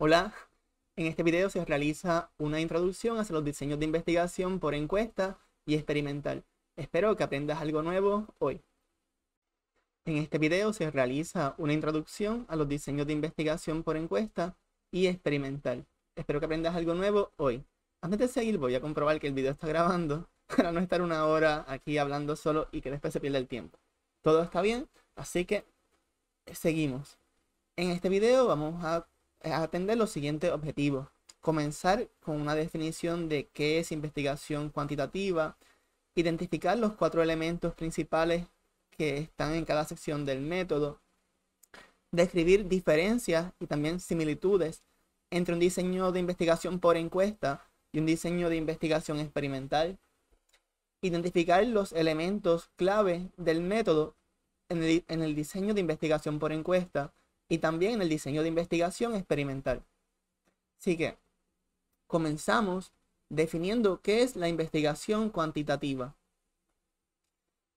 Hola, en este video se realiza una introducción hacia los diseños de investigación por encuesta y experimental. Espero que aprendas algo nuevo hoy. En este video se realiza una introducción a los diseños de investigación por encuesta y experimental. Espero que aprendas algo nuevo hoy. Antes de seguir voy a comprobar que el video está grabando para no estar una hora aquí hablando solo y que después se pierda el tiempo. Todo está bien, así que eh, seguimos. En este video vamos a eh, atender los siguientes objetivos. Comenzar con una definición de qué es investigación cuantitativa, identificar los cuatro elementos principales que están en cada sección del método, describir diferencias y también similitudes entre un diseño de investigación por encuesta y un diseño de investigación experimental, identificar los elementos clave del método en el, el diseño de investigación por encuesta, y también en el diseño de investigación experimental. Así que comenzamos definiendo qué es la investigación cuantitativa.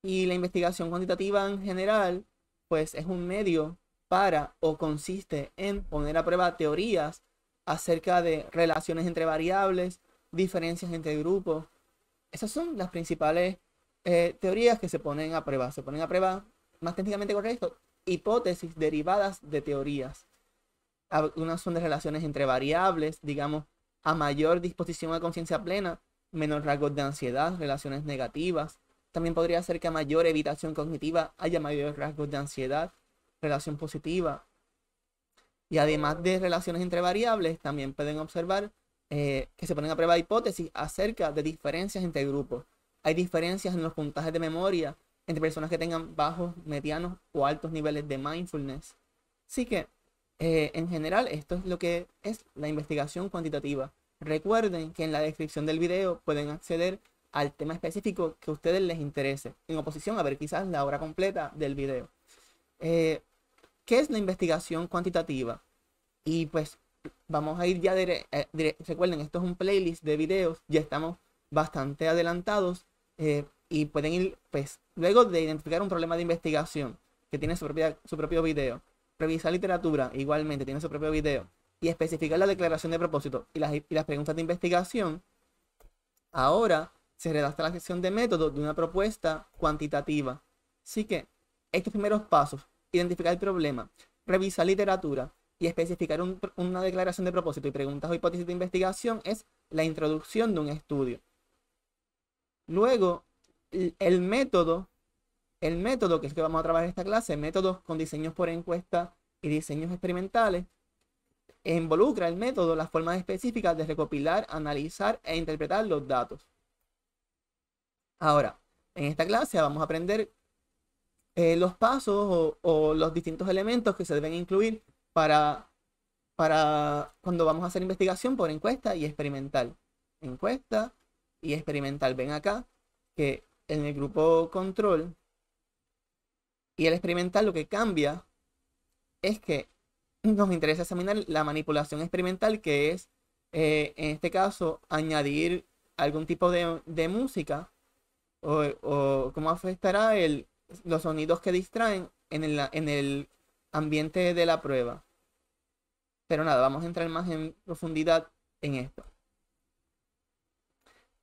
Y la investigación cuantitativa en general, pues es un medio para o consiste en poner a prueba teorías acerca de relaciones entre variables, diferencias entre grupos. Esas son las principales eh, teorías que se ponen a prueba. Se ponen a prueba, más técnicamente correcto, hipótesis derivadas de teorías. Algunas son de relaciones entre variables, digamos, a mayor disposición a conciencia plena, menos rasgos de ansiedad, relaciones negativas. También podría ser que a mayor evitación cognitiva haya mayores rasgos de ansiedad, relación positiva. Y además de relaciones entre variables, también pueden observar eh, que se ponen a prueba hipótesis acerca de diferencias entre grupos. Hay diferencias en los puntajes de memoria entre personas que tengan bajos, medianos o altos niveles de mindfulness. Así que, eh, en general, esto es lo que es la investigación cuantitativa. Recuerden que en la descripción del video pueden acceder al tema específico que a ustedes les interese, en oposición a ver quizás la hora completa del video. Eh, ¿Qué es la investigación cuantitativa? Y pues vamos a ir ya, eh, recuerden, esto es un playlist de videos, ya estamos bastante adelantados y pueden ir, pues, luego de identificar un problema de investigación que tiene su, propio video, revisar literatura, igualmente tiene su propio video, y especificar la declaración de propósito y las, las preguntas de investigación, ahora se redacta la sección de método de una propuesta cuantitativa. Así que, estos primeros pasos, identificar el problema, revisar literatura y especificar una declaración de propósito y preguntas o hipótesis de investigación es la introducción de un estudio. Luego, el método, el método que es que vamos a trabajar en esta clase, métodos con diseños por encuesta y diseños experimentales, involucra el método las formas específicas de recopilar, analizar e interpretar los datos. Ahora, en esta clase vamos a aprender eh, los pasos o, los distintos elementos que se deben incluir para, para cuando vamos a hacer investigación por encuesta y experimental. Encuesta y experimental. Ven acá que en el grupo control y el experimental lo que cambia es que nos interesa examinar la manipulación experimental, que es, eh, en este caso, añadir algún tipo de, música o, cómo afectará el, los sonidos que distraen en el, en el ambiente de la prueba. Pero nada, vamos a entrar más en profundidad en esto.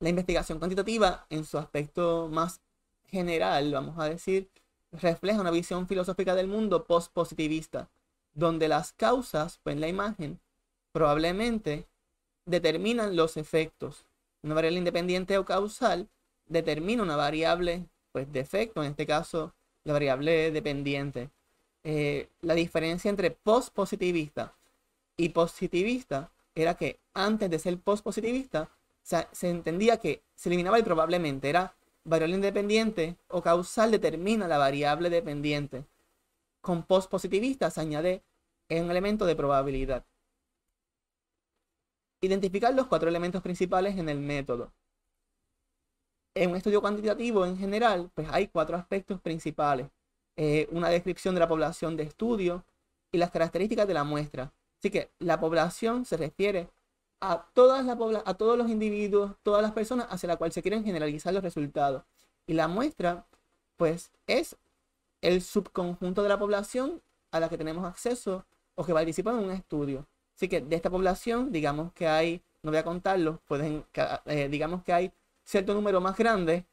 La investigación cuantitativa, en su aspecto más general, vamos a decir, refleja una visión filosófica del mundo post-positivista, donde las causas, pues en la imagen, probablemente determinan los efectos. Una variable independiente o causal determina una variable pues, de efecto, en este caso la variable dependiente. Eh, la diferencia entre post-positivista y positivista era que antes de ser post-positivista, se entendía que se eliminaba y probablemente era variable independiente o causal determina la variable dependiente. Con postpositivistas se añade un elemento de probabilidad. Identificar los cuatro elementos principales en el método. En un estudio cuantitativo en general, pues hay cuatro aspectos principales. Eh, una descripción de la población de estudio y las características de la muestra. Así que la población se refiere a, todas las, a todos los individuos, todas las personas hacia la cual se quieren generalizar los resultados. Y la muestra, pues, es el subconjunto de la población a la que tenemos acceso o que participa en un estudio. Así que de esta población, digamos que hay, no voy a contarlo, pueden, eh, digamos que hay cierto número más grande.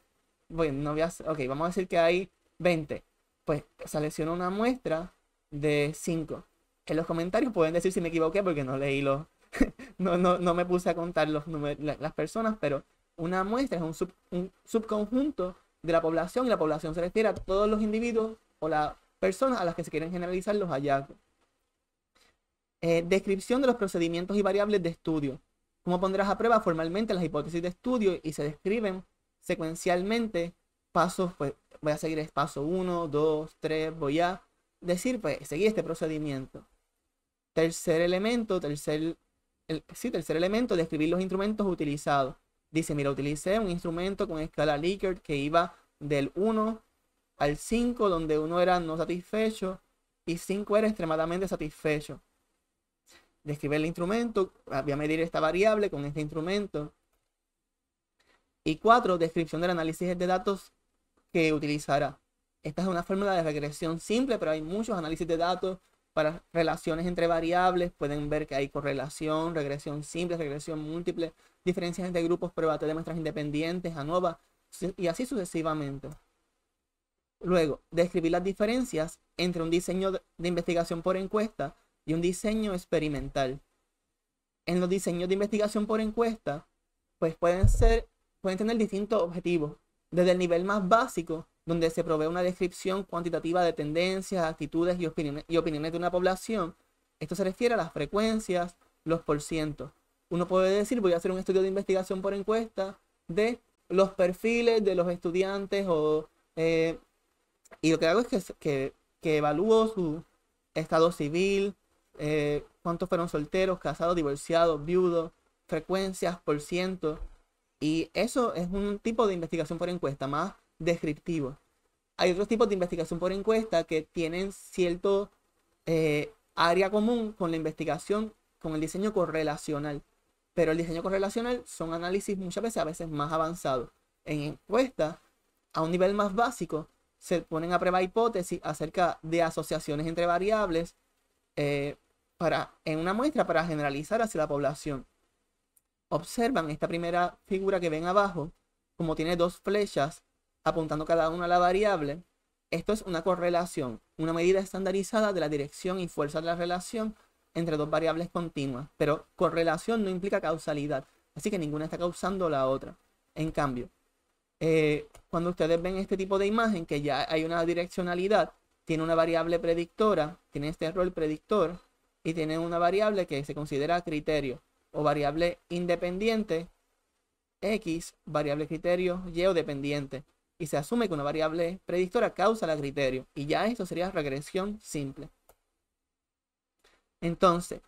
Bueno, no voy a, ok, vamos a decir que hay 20. Pues selecciono una muestra de 5. En los comentarios pueden decir si me equivoqué porque no leí los, no, no, no me puse a contar los las personas, pero una muestra es un, subconjunto de la población y la población se refiere a todos los individuos o las personas a las que se quieren generalizar los hallazgos. Eh, descripción de los procedimientos y variables de estudio. Cómo pondrás a prueba formalmente las hipótesis de estudio y se describen secuencialmente pasos, pues voy a seguir el paso 1, 2, 3, voy a decir, pues seguí este procedimiento. Tercer elemento, tercer el, sí, tercer elemento, describir los instrumentos utilizados. Dice, mira, utilicé un instrumento con escala Likert que iba del 1 al 5, donde 1 era no satisfecho y 5 era extremadamente satisfecho. Describir el instrumento, voy a medir esta variable con este instrumento. Y 4, descripción del análisis de datos que utilizará. Esta es una fórmula de regresión simple, pero hay muchos análisis de datos, para relaciones entre variables. Pueden ver que hay correlación, regresión simple, regresión múltiple, diferencias entre grupos, pruebas de muestras independientes, ANOVA y así sucesivamente. Luego, describir las diferencias entre un diseño de investigación por encuesta y un diseño experimental. En los diseños de investigación por encuesta, pues pueden ser, pueden tener distintos objetivos, desde el nivel más básico donde se provee una descripción cuantitativa de tendencias, actitudes y opiniones, de una población. Esto se refiere a las frecuencias, los porcientos. Uno puede decir, voy a hacer un estudio de investigación por encuesta de los perfiles de los estudiantes o, eh, y lo que hago es que, que, evalúo su estado civil, eh, cuántos fueron solteros, casados, divorciados, viudos, frecuencias, por ciento. Y eso es un tipo de investigación por encuesta más descriptivo. Hay otros tipos de investigación por encuesta que tienen cierto eh, área común con la investigación, con el diseño correlacional. Pero el diseño correlacional son análisis muchas veces, a veces más avanzados. En encuestas, a un nivel más básico, se ponen a prueba hipótesis acerca de asociaciones entre variables eh, para, en una muestra para generalizar hacia la población. Observan esta primera figura que ven abajo, como tiene dos flechas apuntando cada uno a la variable. Esto es una correlación, una medida estandarizada de la dirección y fuerza de la relación entre dos variables continuas, pero correlación no implica causalidad, así que ninguna está causando la otra. En cambio, eh, cuando ustedes ven este tipo de imagen, que ya hay una direccionalidad, tiene una variable predictora, tiene este error predictor, y tiene una variable que se considera criterio o variable independiente X, variable criterio Y o dependiente y se asume que una variable predictora causa la criterio. Y ya esto sería regresión simple. Entonces,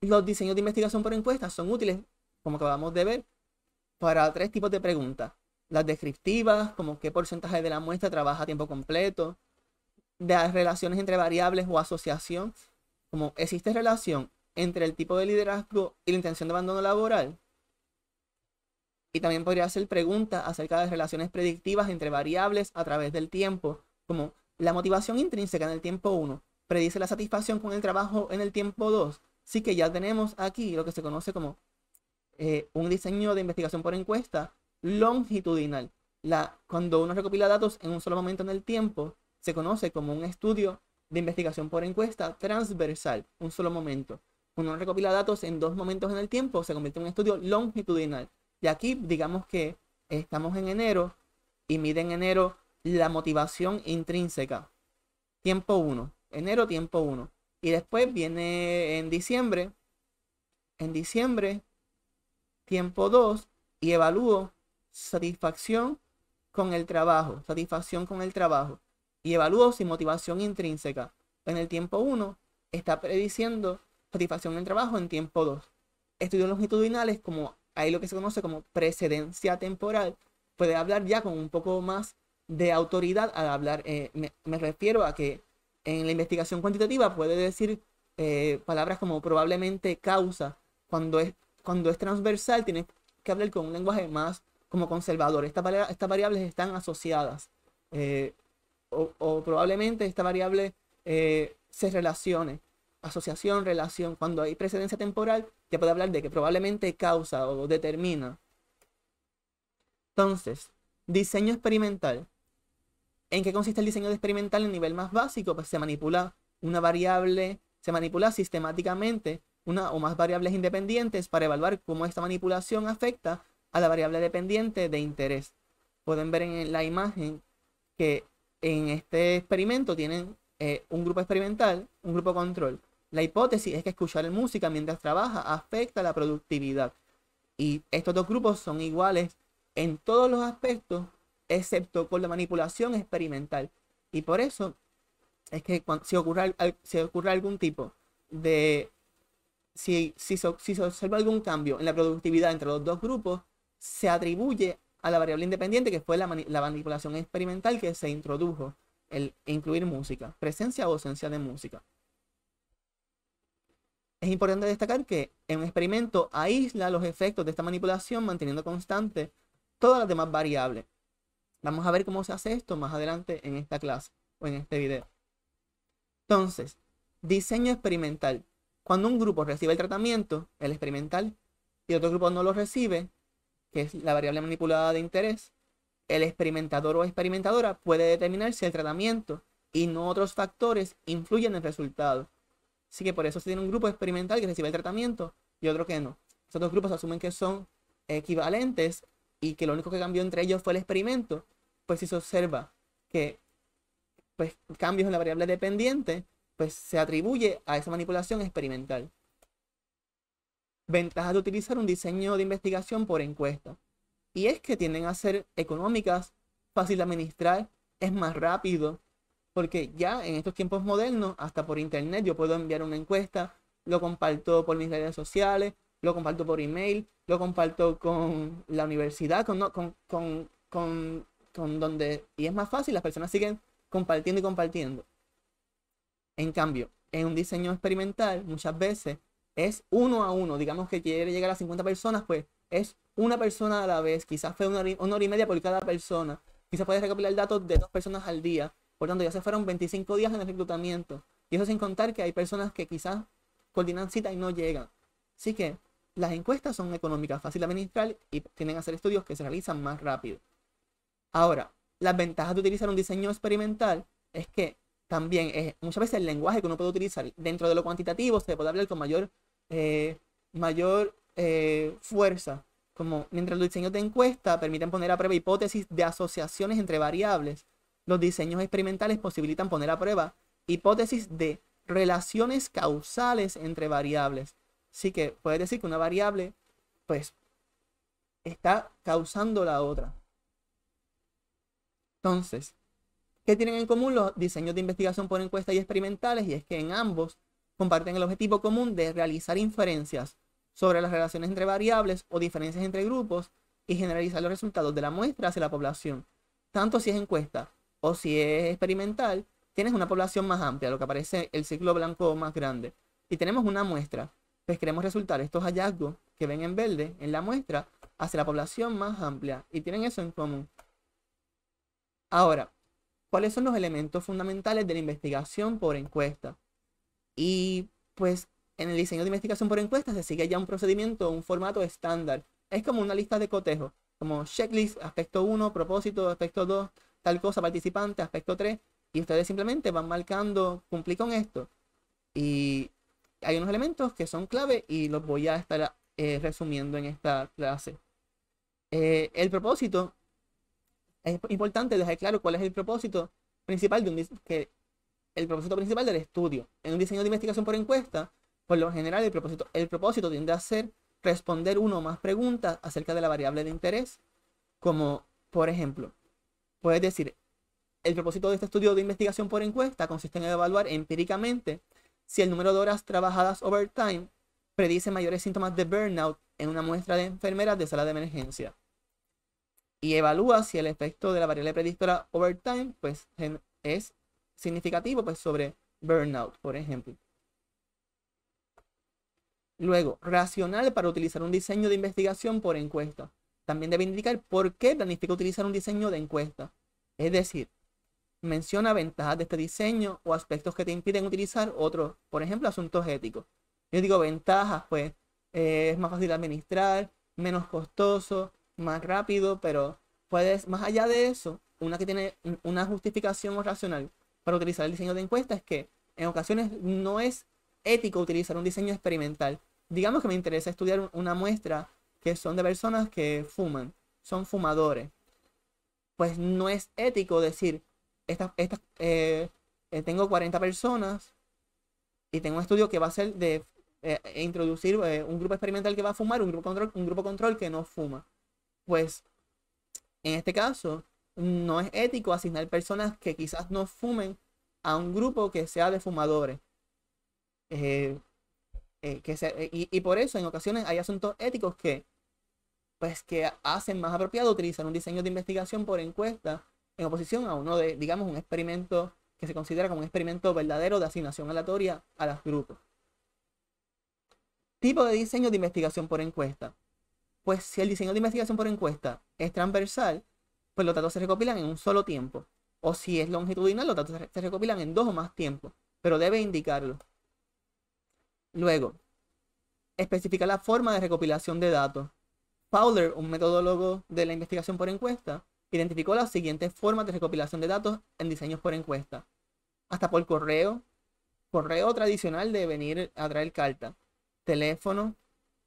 los diseños de investigación por encuestas son útiles, como acabamos de ver, para tres tipos de preguntas. Las descriptivas, como qué porcentaje de la muestra trabaja a tiempo completo. Las relaciones entre variables o asociación, como existe relación entre el tipo de liderazgo y la intención de abandono laboral. Y también podría hacer preguntas acerca de relaciones predictivas entre variables a través del tiempo, como la motivación intrínseca en el tiempo 1 predice la satisfacción con el trabajo en el tiempo 2. sí que ya tenemos aquí lo que se conoce como eh, un diseño de investigación por encuesta longitudinal. La, cuando uno recopila datos en un solo momento en el tiempo, se conoce como un estudio de investigación por encuesta transversal, un solo momento. Cuando uno recopila datos en dos momentos en el tiempo, se convierte en un estudio longitudinal. Y aquí, digamos que estamos en enero y mide en enero la motivación intrínseca. Tiempo 1. Enero, tiempo 1. Y después viene en diciembre. En diciembre, tiempo 2. Y evalúo satisfacción con el trabajo. Satisfacción con el trabajo. Y evalúo si motivación intrínseca en el tiempo 1 está prediciendo satisfacción en el trabajo en tiempo 2. Estudios longitudinales como ahí lo que se conoce como precedencia temporal, puede hablar ya con un poco más de autoridad al hablar. Eh, me, refiero a que en la investigación cuantitativa puede decir eh, palabras como probablemente causa. Cuando es, cuando es transversal, tiene que hablar con un lenguaje más como conservador. Estas variables están asociadas. Eh, o, probablemente esta variable se relacione asociación, relación. Cuando hay precedencia temporal, ya puede hablar de que probablemente causa o determina. Entonces, diseño experimental. ¿En qué consiste el diseño experimental en nivel más básico? Pues se manipula una variable, se manipula sistemáticamente una o más variables independientes para evaluar cómo esta manipulación afecta a la variable dependiente de interés. Pueden ver en la imagen que en este experimento tienen eh, un grupo experimental, un grupo control. La hipótesis es que escuchar música mientras trabaja afecta la productividad. Y estos dos grupos son iguales en todos los aspectos, excepto por la manipulación experimental. Y por eso es que si, ocurre, algún tipo de... Si, si, se observa algún cambio en la productividad entre los dos grupos, se atribuye a la variable independiente que fue la, la manipulación experimental que se introdujo, el incluir música, presencia o ausencia de música. Es importante destacar que en un experimento aísla los efectos de esta manipulación manteniendo constante todas las demás variables. Vamos a ver cómo se hace esto más adelante en esta clase o en este video. Entonces, diseño experimental. Cuando un grupo recibe el tratamiento, el experimental, y otro grupo no lo recibe, que es la variable manipulada de interés, el experimentador o experimentadora puede determinar si el tratamiento y no otros factores influyen en el resultado. Así que por eso se tiene un grupo experimental que recibe el tratamiento y otro que no. Esos dos grupos asumen que son equivalentes y que lo único que cambió entre ellos fue el experimento. Pues si se observa que pues, cambios en la variable dependiente, pues se atribuye a esa manipulación experimental. Ventajas de utilizar un diseño de investigación por encuesta. Y es que tienden a ser económicas, fácil de administrar, es más rápido, porque ya en estos tiempos modernos, hasta por internet, yo puedo enviar una encuesta, lo comparto por mis redes sociales, lo comparto por email, lo comparto con la universidad, con, con, con, donde... Y es más fácil, las personas siguen compartiendo y compartiendo. En cambio, en un diseño experimental, muchas veces es uno a uno. Digamos que quiere llegar a 50 personas, pues es una persona a la vez. Quizás fue una hora, una hora y media por cada persona. Quizás puedes recopilar datos de dos personas al día por tanto, ya se fueron 25 días en el reclutamiento. Y eso sin contar que hay personas que quizás coordinan cita y no llegan. Así que las encuestas son económicas, fáciles de administrar y tienen que hacer estudios que se realizan más rápido. Ahora, las ventajas de utilizar un diseño experimental es que también es muchas veces el lenguaje que uno puede utilizar dentro de lo cuantitativo se puede hablar con mayor, eh, mayor eh, fuerza. Como mientras los diseños de encuesta permiten poner a prueba hipótesis de asociaciones entre variables, los diseños experimentales posibilitan poner a prueba hipótesis de relaciones causales entre variables. Así que puede decir que una variable, pues, está causando la otra. Entonces, ¿qué tienen en común los diseños de investigación por encuesta y experimentales? Y es que en ambos comparten el objetivo común de realizar inferencias sobre las relaciones entre variables o diferencias entre grupos y generalizar los resultados de la muestra hacia la población, tanto si es encuesta o si es experimental, tienes una población más amplia, lo que aparece el ciclo blanco más grande. Y tenemos una muestra, pues queremos resultar estos hallazgos que ven en verde en la muestra hacia la población más amplia y tienen eso en común. Ahora, ¿cuáles son los elementos fundamentales de la investigación por encuesta? Y pues en el diseño de investigación por encuesta se sigue ya un procedimiento, un formato estándar. Es como una lista de cotejo, como checklist, aspecto 1, propósito, aspecto 2, tal cosa participante, aspecto 3, y ustedes simplemente van marcando, cumplí con esto. Y hay unos elementos que son clave y los voy a estar eh, resumiendo en esta clase. Eh, el propósito, es importante dejar claro cuál es el propósito principal de un, que, el propósito principal del estudio. En un diseño de investigación por encuesta, por lo general el propósito, el propósito tiende a ser responder uno o más preguntas acerca de la variable de interés, como por ejemplo, Puedes decir, el propósito de este estudio de investigación por encuesta consiste en evaluar empíricamente si el número de horas trabajadas overtime predice mayores síntomas de burnout en una muestra de enfermeras de sala de emergencia. Y evalúa si el efecto de la variable predictora overtime pues, es significativo pues, sobre burnout, por ejemplo. Luego, racional para utilizar un diseño de investigación por encuesta. También debe indicar por qué planifica utilizar un diseño de encuesta. Es decir, menciona ventajas de este diseño o aspectos que te impiden utilizar otros, por ejemplo, asuntos éticos. Yo digo ventajas, pues eh, es más fácil de administrar, menos costoso, más rápido, pero puedes, más allá de eso, una que tiene una justificación racional para utilizar el diseño de encuesta es que en ocasiones no es ético utilizar un diseño experimental. Digamos que me interesa estudiar una muestra que son de personas que fuman, son fumadores. Pues no es ético decir, eh, eh, tengo 40 personas y tengo un estudio que va a ser de eh, introducir un grupo experimental que va a fumar, un grupo, control, un grupo control que no fuma. Pues en este caso, no es ético asignar personas que quizás no fumen a un grupo que sea de fumadores. y, por eso en ocasiones hay asuntos éticos que pues que hacen más apropiado utilizar un diseño de investigación por encuesta en oposición a uno de, digamos, un experimento que se considera como un experimento verdadero de asignación aleatoria a los grupos. Tipo de diseño de investigación por encuesta. Pues si el diseño de investigación por encuesta es transversal, pues los datos se recopilan en un solo tiempo. O si es longitudinal, los datos se recopilan en dos o más tiempos, pero debe indicarlo. Luego, especifica la forma de recopilación de datos. Powder, un metodólogo de la investigación por encuesta, identificó las siguientes formas de recopilación de datos en diseños por encuesta. Hasta por correo, correo tradicional de venir a traer carta, teléfono,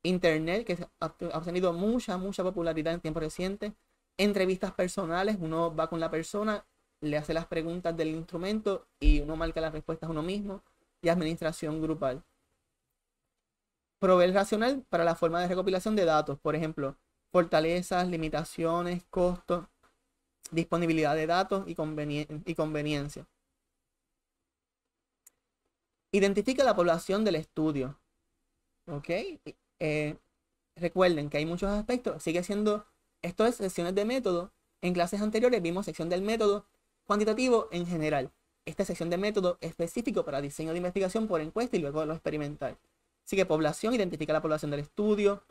internet, que ha obtenido mucha, mucha popularidad en tiempo reciente, entrevistas personales, uno va con la persona, le hace las preguntas del instrumento y uno marca las respuestas uno mismo, y administración grupal proveer racional para la forma de recopilación de datos, por ejemplo, fortalezas, limitaciones, costos, disponibilidad de datos y, conveniencia. Identifica la población del estudio. ¿Ok? Eh, recuerden que hay muchos aspectos. Sigue siendo, esto es secciones de método. En clases anteriores vimos sección del método cuantitativo en general. Esta sección de método específico para diseño de investigación por encuesta y luego lo experimental. Sigue población, identifica la población del estudio,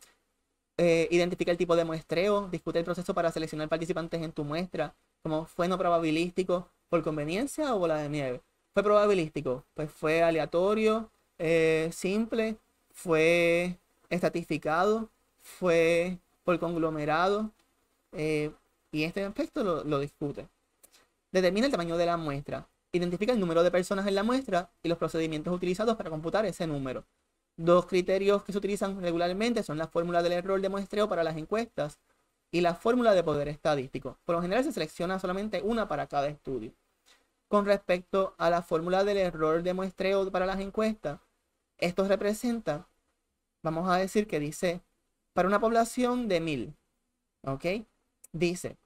eh, identifica el tipo de muestreo, discute el proceso para seleccionar participantes en tu muestra, como fue no probabilístico por conveniencia o bola de nieve. Fue probabilístico, pues fue aleatorio, eh, simple, fue estratificado fue por conglomerado, eh, y este aspecto lo discute. Determina el tamaño de la muestra, identifica el número de personas en la muestra y los procedimientos utilizados para computar ese número. Dos criterios que se utilizan regularmente son la fórmula del error de muestreo para las encuestas y la fórmula de poder estadístico. Por lo general se selecciona solamente una para cada estudio. Con respecto a la fórmula del error de muestreo para las encuestas, esto representa, vamos a decir que dice, para una población de 1000, ¿ok? Dice,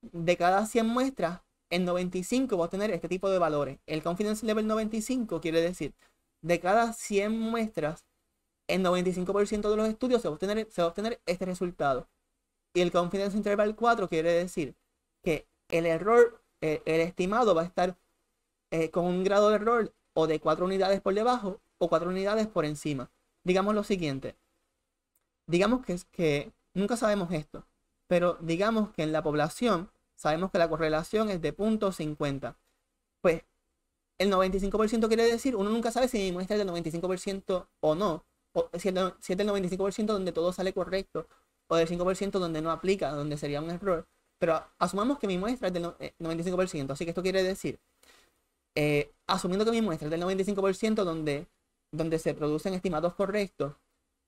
de cada 100 muestras, en 95 va a tener este tipo de valores. El confidence level 95 quiere decir de cada 100 muestras, en 95% de los estudios se va, a obtener, se este resultado. Y el confidence interval 4 quiere decir que el error, eh, el estimado va a estar eh, con un grado de error o de 4 unidades por debajo o 4 unidades por encima. Digamos lo siguiente. Digamos que, que nunca sabemos esto, pero digamos que en la población sabemos que la correlación es de 0.50. Pues el 95% quiere decir, uno nunca sabe si mi muestra es del 95% o no, o si es del 95% donde todo sale correcto, o del 5% donde no aplica, donde sería un error. Pero asumamos que mi muestra es del 95%, eh, así que esto quiere decir, eh, asumiendo que mi muestra es del 95% donde, donde se producen estimados correctos,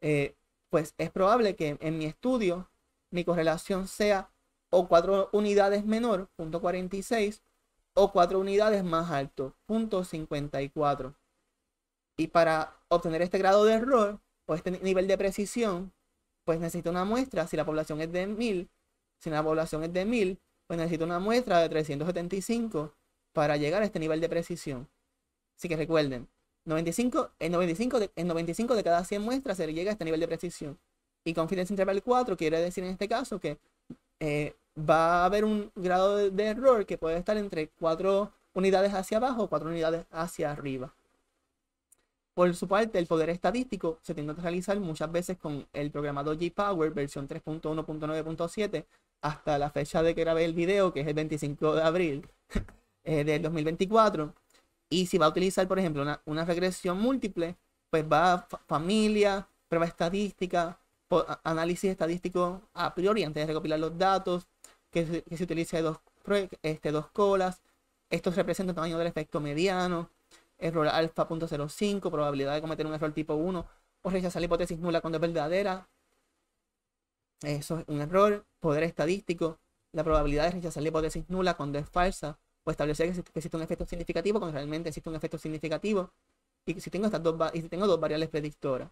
eh, pues es probable que en mi estudio mi correlación sea o cuatro unidades menor, punto 46, o 4 unidades más alto, punto 54. Y para obtener este grado de error o este nivel de precisión, pues necesito una muestra, si la población es de 1000, si la población es de 1000, pues necesito una muestra de 375 para llegar a este nivel de precisión. Así que recuerden, 95, en, 95 de, en 95 de cada 100 muestras se llega a este nivel de precisión. Y confidence interval 4 quiere decir en este caso que eh, va a haber un grado de, error que puede estar entre cuatro unidades hacia abajo o 4 unidades hacia arriba. Por su parte, el poder estadístico se tiene que realizar muchas veces con el programador G-Power versión 3.1.9.7 hasta la fecha de que grabé el video, que es el 25 de abril eh, del 2024. Y si va a utilizar, por ejemplo, una, regresión múltiple, pues va a familia, prueba estadística, análisis estadístico a priori antes de recopilar los datos, que se, utilice dos, este, dos colas. Esto representa el tamaño del efecto mediano, error alfa .05, probabilidad de cometer un error tipo 1 o rechazar la hipótesis nula cuando es verdadera. Eso es un error. Poder estadístico, la probabilidad de rechazar la hipótesis nula cuando es falsa o establecer que existe un efecto significativo cuando realmente existe un efecto significativo y si tengo, estas dos, y si tengo dos variables predictoras.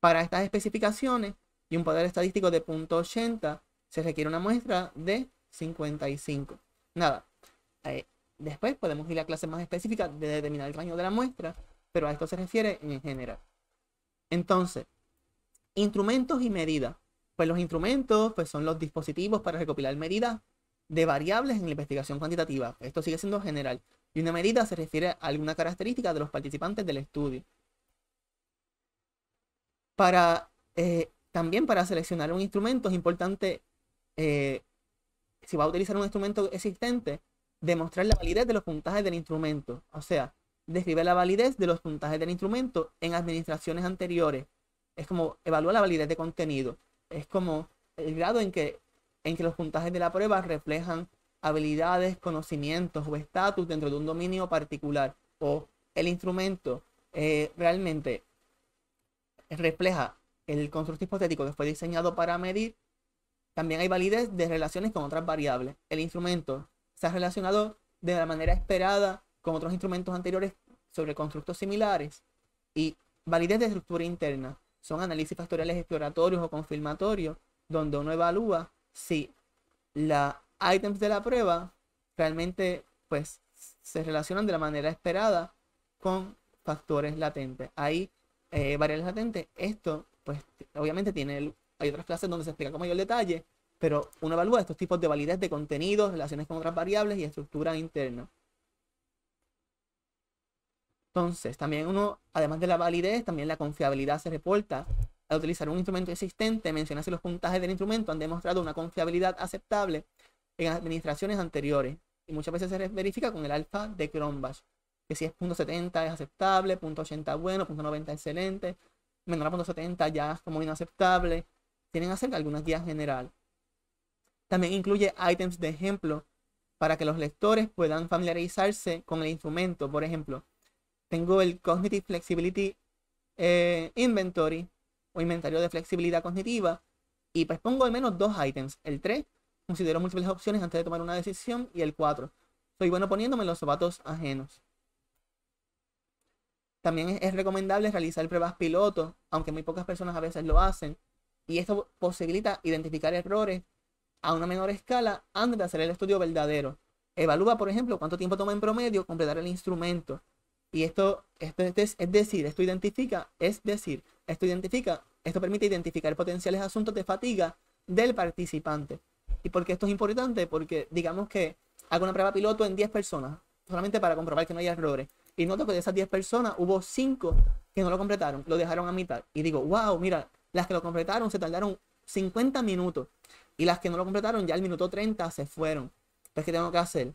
Para estas especificaciones y un poder estadístico de .80 se requiere una muestra de 55. Nada, eh, después podemos ir a clases más específicas de determinar el tamaño de la muestra, pero a esto se refiere en general. Entonces, instrumentos y medidas. Pues los instrumentos pues son los dispositivos para recopilar medidas de variables en la investigación cuantitativa. Esto sigue siendo general. Y una medida se refiere a alguna característica de los participantes del estudio. Para, eh, también para seleccionar un instrumento es importante eh, si va a utilizar un instrumento existente, demostrar la validez de los puntajes del instrumento. O sea, describe la validez de los puntajes del instrumento en administraciones anteriores. Es como evaluar la validez de contenido. Es como el grado en que, en que los puntajes de la prueba reflejan habilidades, conocimientos o estatus dentro de un dominio particular. O el instrumento eh, realmente refleja el constructo hipotético que fue diseñado para medir también hay validez de relaciones con otras variables. El instrumento se ha relacionado de la manera esperada con otros instrumentos anteriores sobre constructos similares. Y validez de estructura interna. Son análisis factoriales exploratorios o confirmatorios donde uno evalúa si los items de la prueba realmente pues se relacionan de la manera esperada con factores latentes. Hay eh, variables latentes. Esto pues obviamente tiene hay otras clases donde se explica con mayor detalle, pero uno evalúa estos tipos de validez de contenidos, relaciones con otras variables y estructura interna. Entonces, también uno, además de la validez, también la confiabilidad se reporta. Al utilizar un instrumento existente, mencionarse los puntajes del instrumento han demostrado una confiabilidad aceptable en administraciones anteriores. Y muchas veces se verifica con el alfa de Cronbach, que si es .70 es aceptable, .80 bueno, .90 excelente, menor a .70 ya es como inaceptable, tienen acerca de algunas guías general. También incluye ítems de ejemplo para que los lectores puedan familiarizarse con el instrumento. Por ejemplo, tengo el Cognitive Flexibility eh, Inventory o inventario de flexibilidad cognitiva y pues pongo al menos dos ítems. El 3, considero múltiples opciones antes de tomar una decisión y el 4, soy bueno poniéndome los zapatos ajenos. También es recomendable realizar pruebas piloto, aunque muy pocas personas a veces lo hacen, y esto posibilita identificar errores a una menor escala antes de hacer el estudio verdadero. Evalúa, por ejemplo, cuánto tiempo toma en promedio completar el instrumento. Y esto, es, es decir, esto identifica, es decir, esto identifica, esto permite identificar potenciales asuntos de fatiga del participante. ¿Y por qué esto es importante? Porque digamos que hago una prueba piloto en 10 personas, solamente para comprobar que no hay errores. Y noto que de esas 10 personas hubo 5 que no lo completaron, lo dejaron a mitad. Y digo, wow, mira, las que lo completaron se tardaron 50 minutos. Y las que no lo completaron ya al minuto 30 se fueron. Entonces, ¿qué tengo que hacer?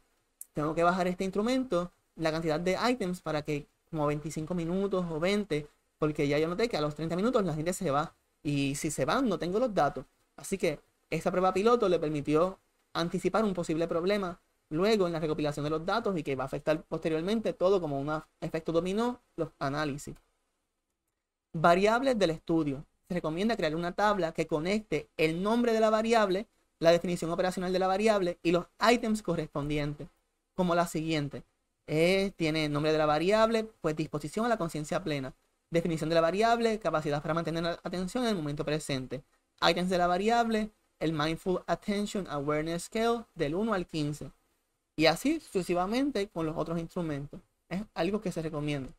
Tengo que bajar este instrumento, la cantidad de items para que como 25 minutos o 20, porque ya yo noté que a los 30 minutos la gente se va. Y si se van, no tengo los datos. Así que esa prueba piloto le permitió anticipar un posible problema luego en la recopilación de los datos y que va a afectar posteriormente todo como un efecto dominó, los análisis. Variables del estudio se recomienda crear una tabla que conecte el nombre de la variable, la definición operacional de la variable y los items correspondientes, como la siguiente. Eh, tiene nombre de la variable, pues disposición a la conciencia plena. Definición de la variable, capacidad para mantener la atención en el momento presente. Items de la variable, el Mindful Attention Awareness Scale del 1 al 15. Y así sucesivamente con los otros instrumentos. Es algo que se recomienda.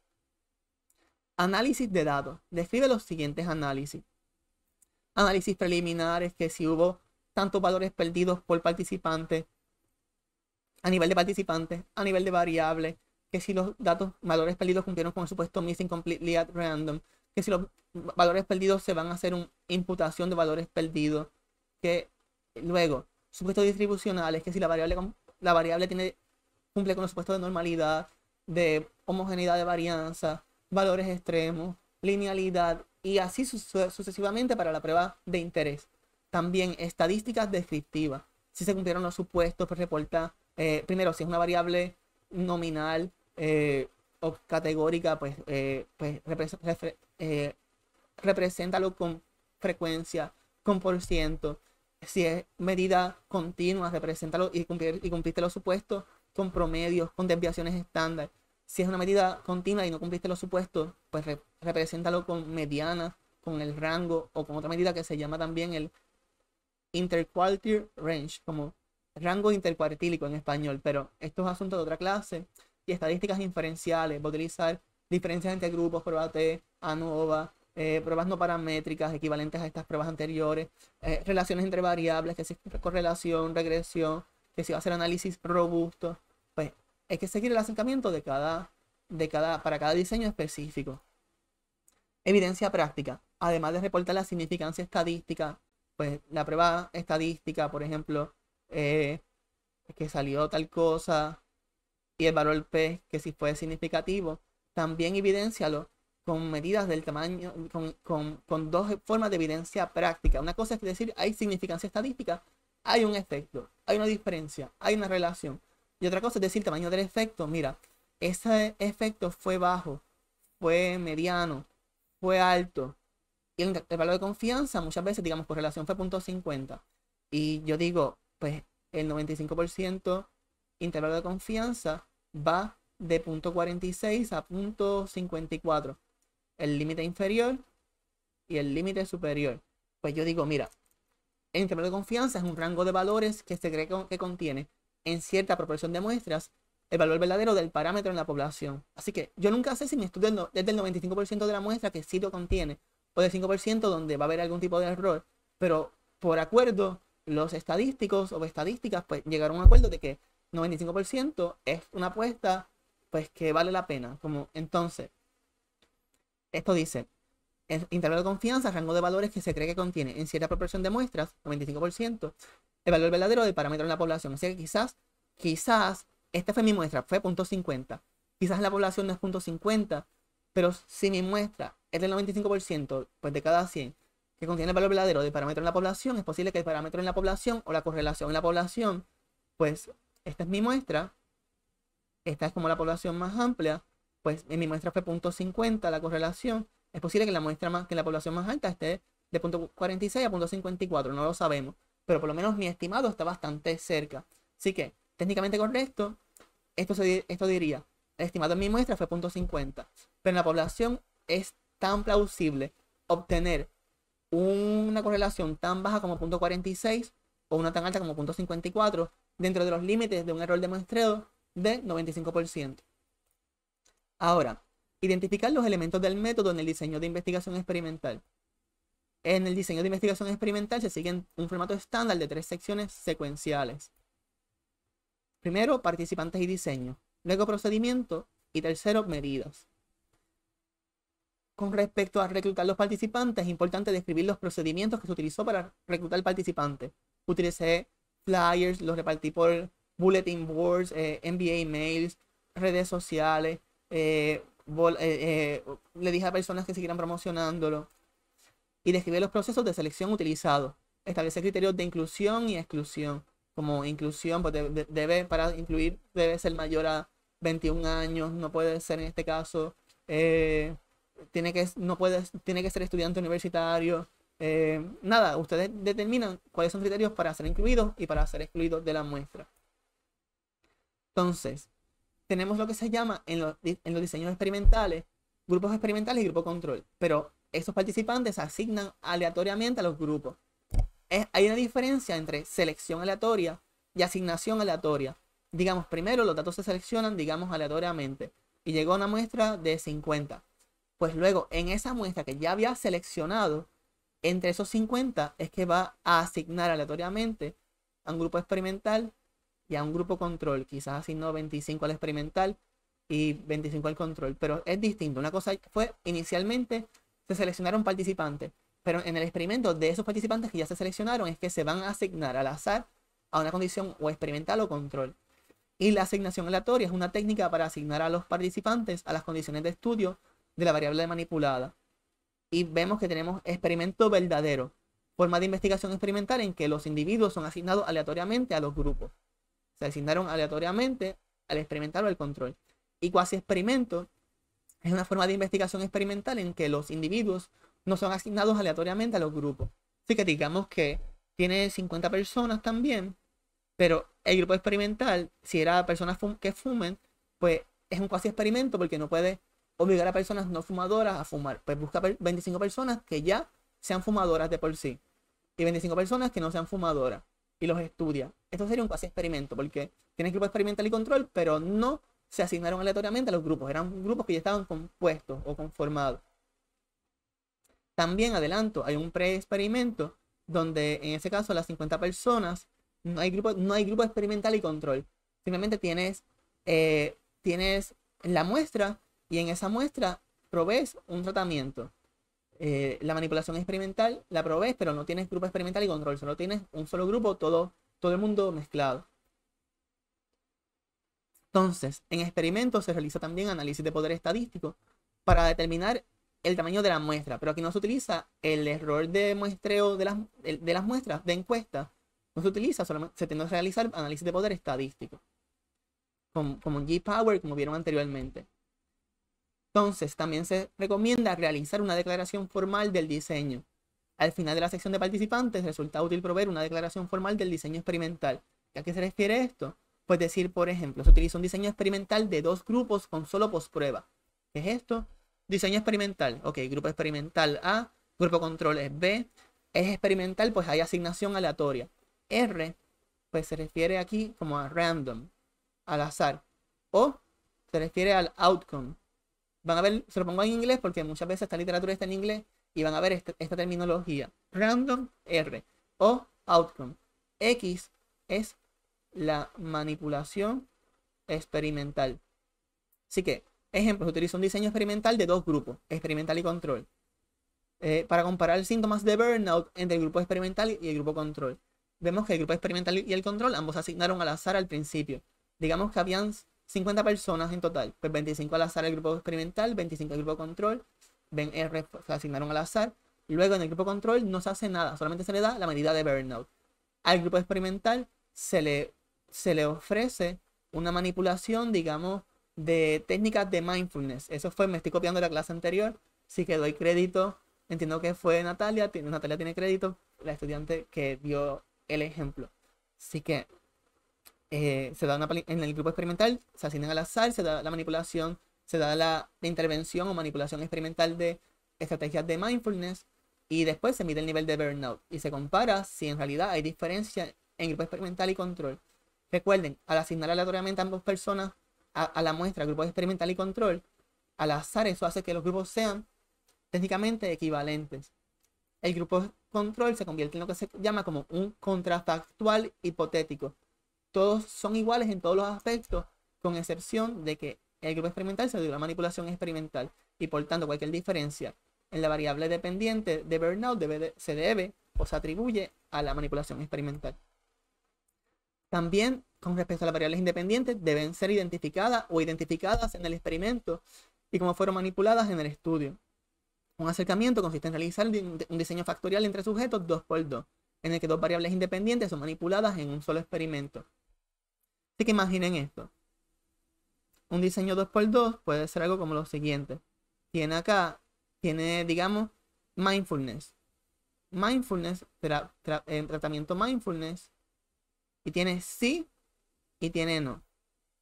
Análisis de datos. Describe los siguientes análisis. Análisis preliminares, que si hubo tantos valores perdidos por participante, a nivel de participante, a nivel de variable que si los datos, valores perdidos cumplieron con el supuesto missing completely at random, que si los valores perdidos se van a hacer una imputación de valores perdidos, que luego, supuestos distribucionales, que si la variable, la variable cumple con el supuesto de normalidad, de homogeneidad de varianza, valores extremos, linealidad y así sucesivamente para la prueba de interés. También estadísticas descriptivas, si se cumplieron los supuestos, pues reporta eh, primero si es una variable nominal eh, o categórica, pues, eh, pues eh, represéntalo con frecuencia, con por ciento. Si es medida continua, represéntalo y, cumplir, y cumpliste los supuestos con promedios, con desviaciones estándar. Si es una medida continua y no cumpliste los supuestos, pues representalo represéntalo con mediana, con el rango o con otra medida que se llama también el interquartil range, como rango intercuartílico en español, pero esto es asunto de otra clase. Y estadísticas inferenciales, va a utilizar diferencias entre grupos, pruebas T, ANOVA, eh, pruebas no paramétricas equivalentes a estas pruebas anteriores, eh, relaciones entre variables, que si correlación, regresión, que si va a ser análisis robusto. Pues es que seguir el acercamiento de cada, de cada, para cada diseño específico. Evidencia práctica. Además de reportar la significancia estadística, pues la prueba estadística, por ejemplo, eh, que salió tal cosa y el valor P, que si fue significativo, también evidencialo con medidas del tamaño, con, con, con, dos formas de evidencia práctica. Una cosa es decir, hay significancia estadística, hay un efecto, hay una diferencia, hay una relación. Y otra cosa es decir tamaño del efecto. Mira, ese efecto fue bajo, fue mediano, fue alto. Y el, intervalo de confianza muchas veces, digamos, por relación fue 0.50. Y yo digo, pues el 95% intervalo de confianza va de 0.46 a 0.54. El límite inferior y el límite superior. Pues yo digo, mira, el intervalo de confianza es un rango de valores que se cree que contiene en cierta proporción de muestras el valor verdadero del parámetro en la población. Así que yo nunca sé si mi estudio es del 95% de la muestra que sí lo contiene o del 5% donde va a haber algún tipo de error, pero por acuerdo los estadísticos o estadísticas pues llegaron a un acuerdo de que 95% es una apuesta pues que vale la pena. Como entonces, esto dice, el intervalo de confianza, rango de valores que se cree que contiene en cierta proporción de muestras, 95%, el valor verdadero de parámetro en la población. O sea que quizás, quizás, esta fue mi muestra, fue .50. Quizás la población no es .50, pero si mi muestra es del 95%, pues de cada 100, que contiene el valor verdadero de parámetro en la población, es posible que el parámetro en la población o la correlación en la población, pues esta es mi muestra, esta es como la población más amplia, pues en mi muestra fue .50 la correlación, es posible que la muestra más, que la población más alta esté de .46 a .54, no lo sabemos pero por lo menos mi estimado está bastante cerca. Así que, técnicamente correcto, esto, se, esto diría, el estimado en mi muestra fue 0.50, pero en la población es tan plausible obtener una correlación tan baja como 0.46 o una tan alta como 0.54 dentro de los límites de un error de muestreo de 95%. Ahora, identificar los elementos del método en el diseño de investigación experimental. En el diseño de investigación experimental se sigue un formato estándar de tres secciones secuenciales. Primero, participantes y diseño. Luego, procedimiento. Y tercero, medidas. Con respecto a reclutar los participantes, es importante describir los procedimientos que se utilizó para reclutar participantes. Utilicé flyers, los repartí por bulletin boards, eh, NBA mails, redes sociales. Eh, eh, eh, le dije a personas que siguieran promocionándolo y describe los procesos de selección utilizados. Establece criterios de inclusión y exclusión. Como inclusión, pues, debe, para incluir debe ser mayor a 21 años, no puede ser en este caso, eh, tiene, que, no tiene que ser estudiante universitario. Eh, nada, ustedes determinan cuáles son criterios para ser incluidos y para ser excluidos de la muestra. Entonces, tenemos lo que se llama en, en los diseños experimentales, grupos experimentales y grupo control. Pero esos participantes se asignan aleatoriamente a los grupos. hay una diferencia entre selección aleatoria y asignación aleatoria. Digamos, primero los datos se seleccionan, digamos, aleatoriamente. Y llegó una muestra de 50. Pues luego, en esa muestra que ya había seleccionado, entre esos 50 es que va a asignar aleatoriamente a un grupo experimental y a un grupo control. Quizás asignó 25 al experimental y 25 al control. Pero es distinto. Una cosa fue inicialmente se seleccionaron participantes, Pero en el experimento de esos participantes que ya se seleccionaron es que se van a asignar al azar a una condición o experimental o control. Y la asignación aleatoria es una técnica para asignar a los participantes a las condiciones de estudio de la variable manipulada. Y vemos que tenemos experimento verdadero, forma de investigación experimental en que los individuos son asignados aleatoriamente a los grupos. Se asignaron aleatoriamente al experimental o al control. Y cuasi experimento es una forma de investigación experimental en que los individuos no son asignados aleatoriamente a los grupos. Así que digamos que tiene 50 personas también, pero el grupo experimental, si era personas que fumen, pues es un cuasi experimento porque no puede obligar a personas no fumadoras a fumar. Pues busca 25 personas que ya sean fumadoras de por sí y 25 personas que no sean fumadoras y los estudia. Esto sería un cuasi experimento porque el grupo experimental y control, pero no se asignaron aleatoriamente a los grupos. Eran grupos que ya estaban compuestos o conformados. También, adelanto, hay un preexperimento donde en ese caso las 50 personas, no hay grupo, no hay grupo experimental y control. Simplemente tienes, eh, tienes la muestra y en esa muestra provees un tratamiento. Eh, la manipulación experimental la provees, pero no tienes grupo experimental y control, solo tienes un solo grupo, todo, todo el mundo mezclado. Entonces, en experimentos se realiza también análisis de poder estadístico para determinar el tamaño de la muestra, pero aquí no se utiliza el error de muestreo de las, muestras de encuesta, no se utiliza, solamente se tiene que realizar análisis de poder estadístico, como, como G-Power, como vieron anteriormente. Entonces, también se recomienda realizar una declaración formal del diseño. Al final de la sección de participantes resulta útil proveer una declaración formal del diseño experimental. ¿A qué se refiere esto? Pues decir, por ejemplo, se utiliza un diseño experimental de dos grupos con solo posprueba. ¿Qué es esto? Diseño experimental. Ok, grupo experimental A, grupo control es B. Es experimental, pues hay asignación aleatoria. R, pues se refiere aquí como a random, al azar. O se refiere al outcome. Van a ver, se lo pongo en inglés porque muchas veces esta literatura está en inglés y van a ver esta, esta terminología. Random R o outcome. X es la manipulación experimental. Así que, ejemplo, utilizo un diseño experimental de dos grupos, experimental y control, eh, para comparar síntomas de burnout entre el grupo experimental y el grupo control. Vemos que el grupo experimental y el control ambos asignaron al azar al principio. Digamos que habían 50 personas en total, pues 25 al azar el grupo experimental, 25 al grupo control, ven eh, se asignaron al azar. Luego en el grupo control no se hace nada, solamente se le da la medida de burnout. Al grupo experimental se le se le ofrece una manipulación, digamos, de técnicas de mindfulness. Eso fue, me estoy copiando la clase anterior, sí que doy crédito. Entiendo que fue Natalia, Natalia tiene crédito, la estudiante que dio el ejemplo. Así que eh, se da en el grupo experimental, se asignan al azar, se da la manipulación, se da la, la intervención o manipulación experimental de estrategias de mindfulness y después se mide el nivel de burnout y se compara si en realidad hay diferencia en grupo experimental y control. Recuerden, al asignar aleatoriamente a ambas personas a, la muestra, grupo experimental y control, al azar eso hace que los grupos sean técnicamente equivalentes. El grupo control se convierte en lo que se llama como un contrafactual hipotético. Todos son iguales en todos los aspectos, con excepción de que el grupo experimental se dio la manipulación experimental y por tanto cualquier diferencia en la variable dependiente de Burnout se debe o se atribuye a la manipulación experimental. También, con respecto a las variables independientes, deben ser identificadas o identificadas en el experimento y como fueron manipuladas en el estudio. Un acercamiento consiste en realizar un diseño factorial entre sujetos 2x2, en el que dos variables independientes son manipuladas en un solo experimento. Así que imaginen esto. Un diseño 2x2 puede ser algo como lo siguiente. Tiene acá, tiene, digamos, mindfulness. Mindfulness, tra eh, tratamiento mindfulness, y tiene sí y tiene no.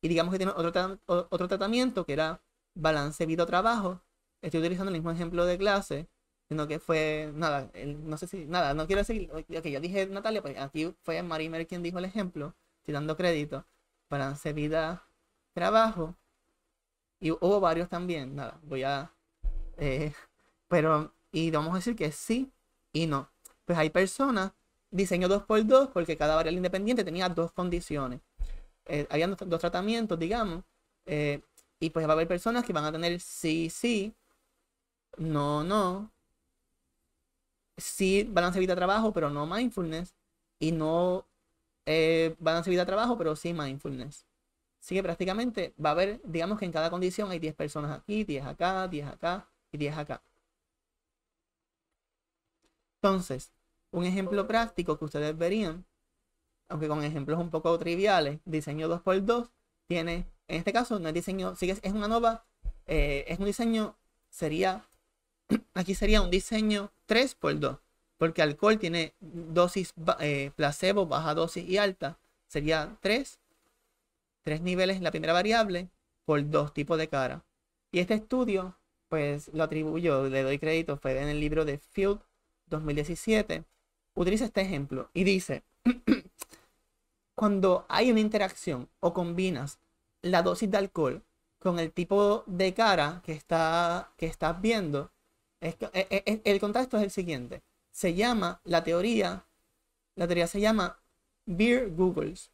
Y digamos que tiene otro, tratamiento que era balance vida-trabajo. Estoy utilizando el mismo ejemplo de clase, sino que fue, nada, no sé si, nada, no quiero decir, que yo dije Natalia, pues aquí fue Marimer quien dijo el ejemplo, estoy dando crédito, balance vida-trabajo. Y hubo varios también, nada, voy a... Eh, pero, y vamos a decir que sí y no. Pues hay personas diseño 2x2 porque cada variable independiente tenía dos condiciones. Eh, habían dos, tratamientos, digamos, eh, y pues va a haber personas que van a tener sí, sí, no, no, sí balance vida-trabajo, pero no mindfulness, y no eh, balance vida-trabajo, pero sí mindfulness. Así que prácticamente va a haber, digamos que en cada condición hay 10 personas aquí, 10 acá, 10 acá y 10 acá. Entonces, un ejemplo práctico que ustedes verían, aunque con ejemplos un poco triviales, diseño 2x2 tiene, en este caso no es diseño, sigue es, una nova, eh, es un diseño, sería, aquí sería un diseño 3x2, porque alcohol tiene dosis eh, placebo, baja dosis y alta, sería 3, 3 niveles en la primera variable por dos tipos de cara. Y este estudio, pues lo atribuyo, le doy crédito, fue en el libro de Field 2017, utiliza este ejemplo y dice, cuando hay una interacción o combinas la dosis de alcohol con el tipo de cara que, está, que estás viendo, e, e, e, el contexto es el siguiente. Se llama la teoría, la teoría se llama beer googles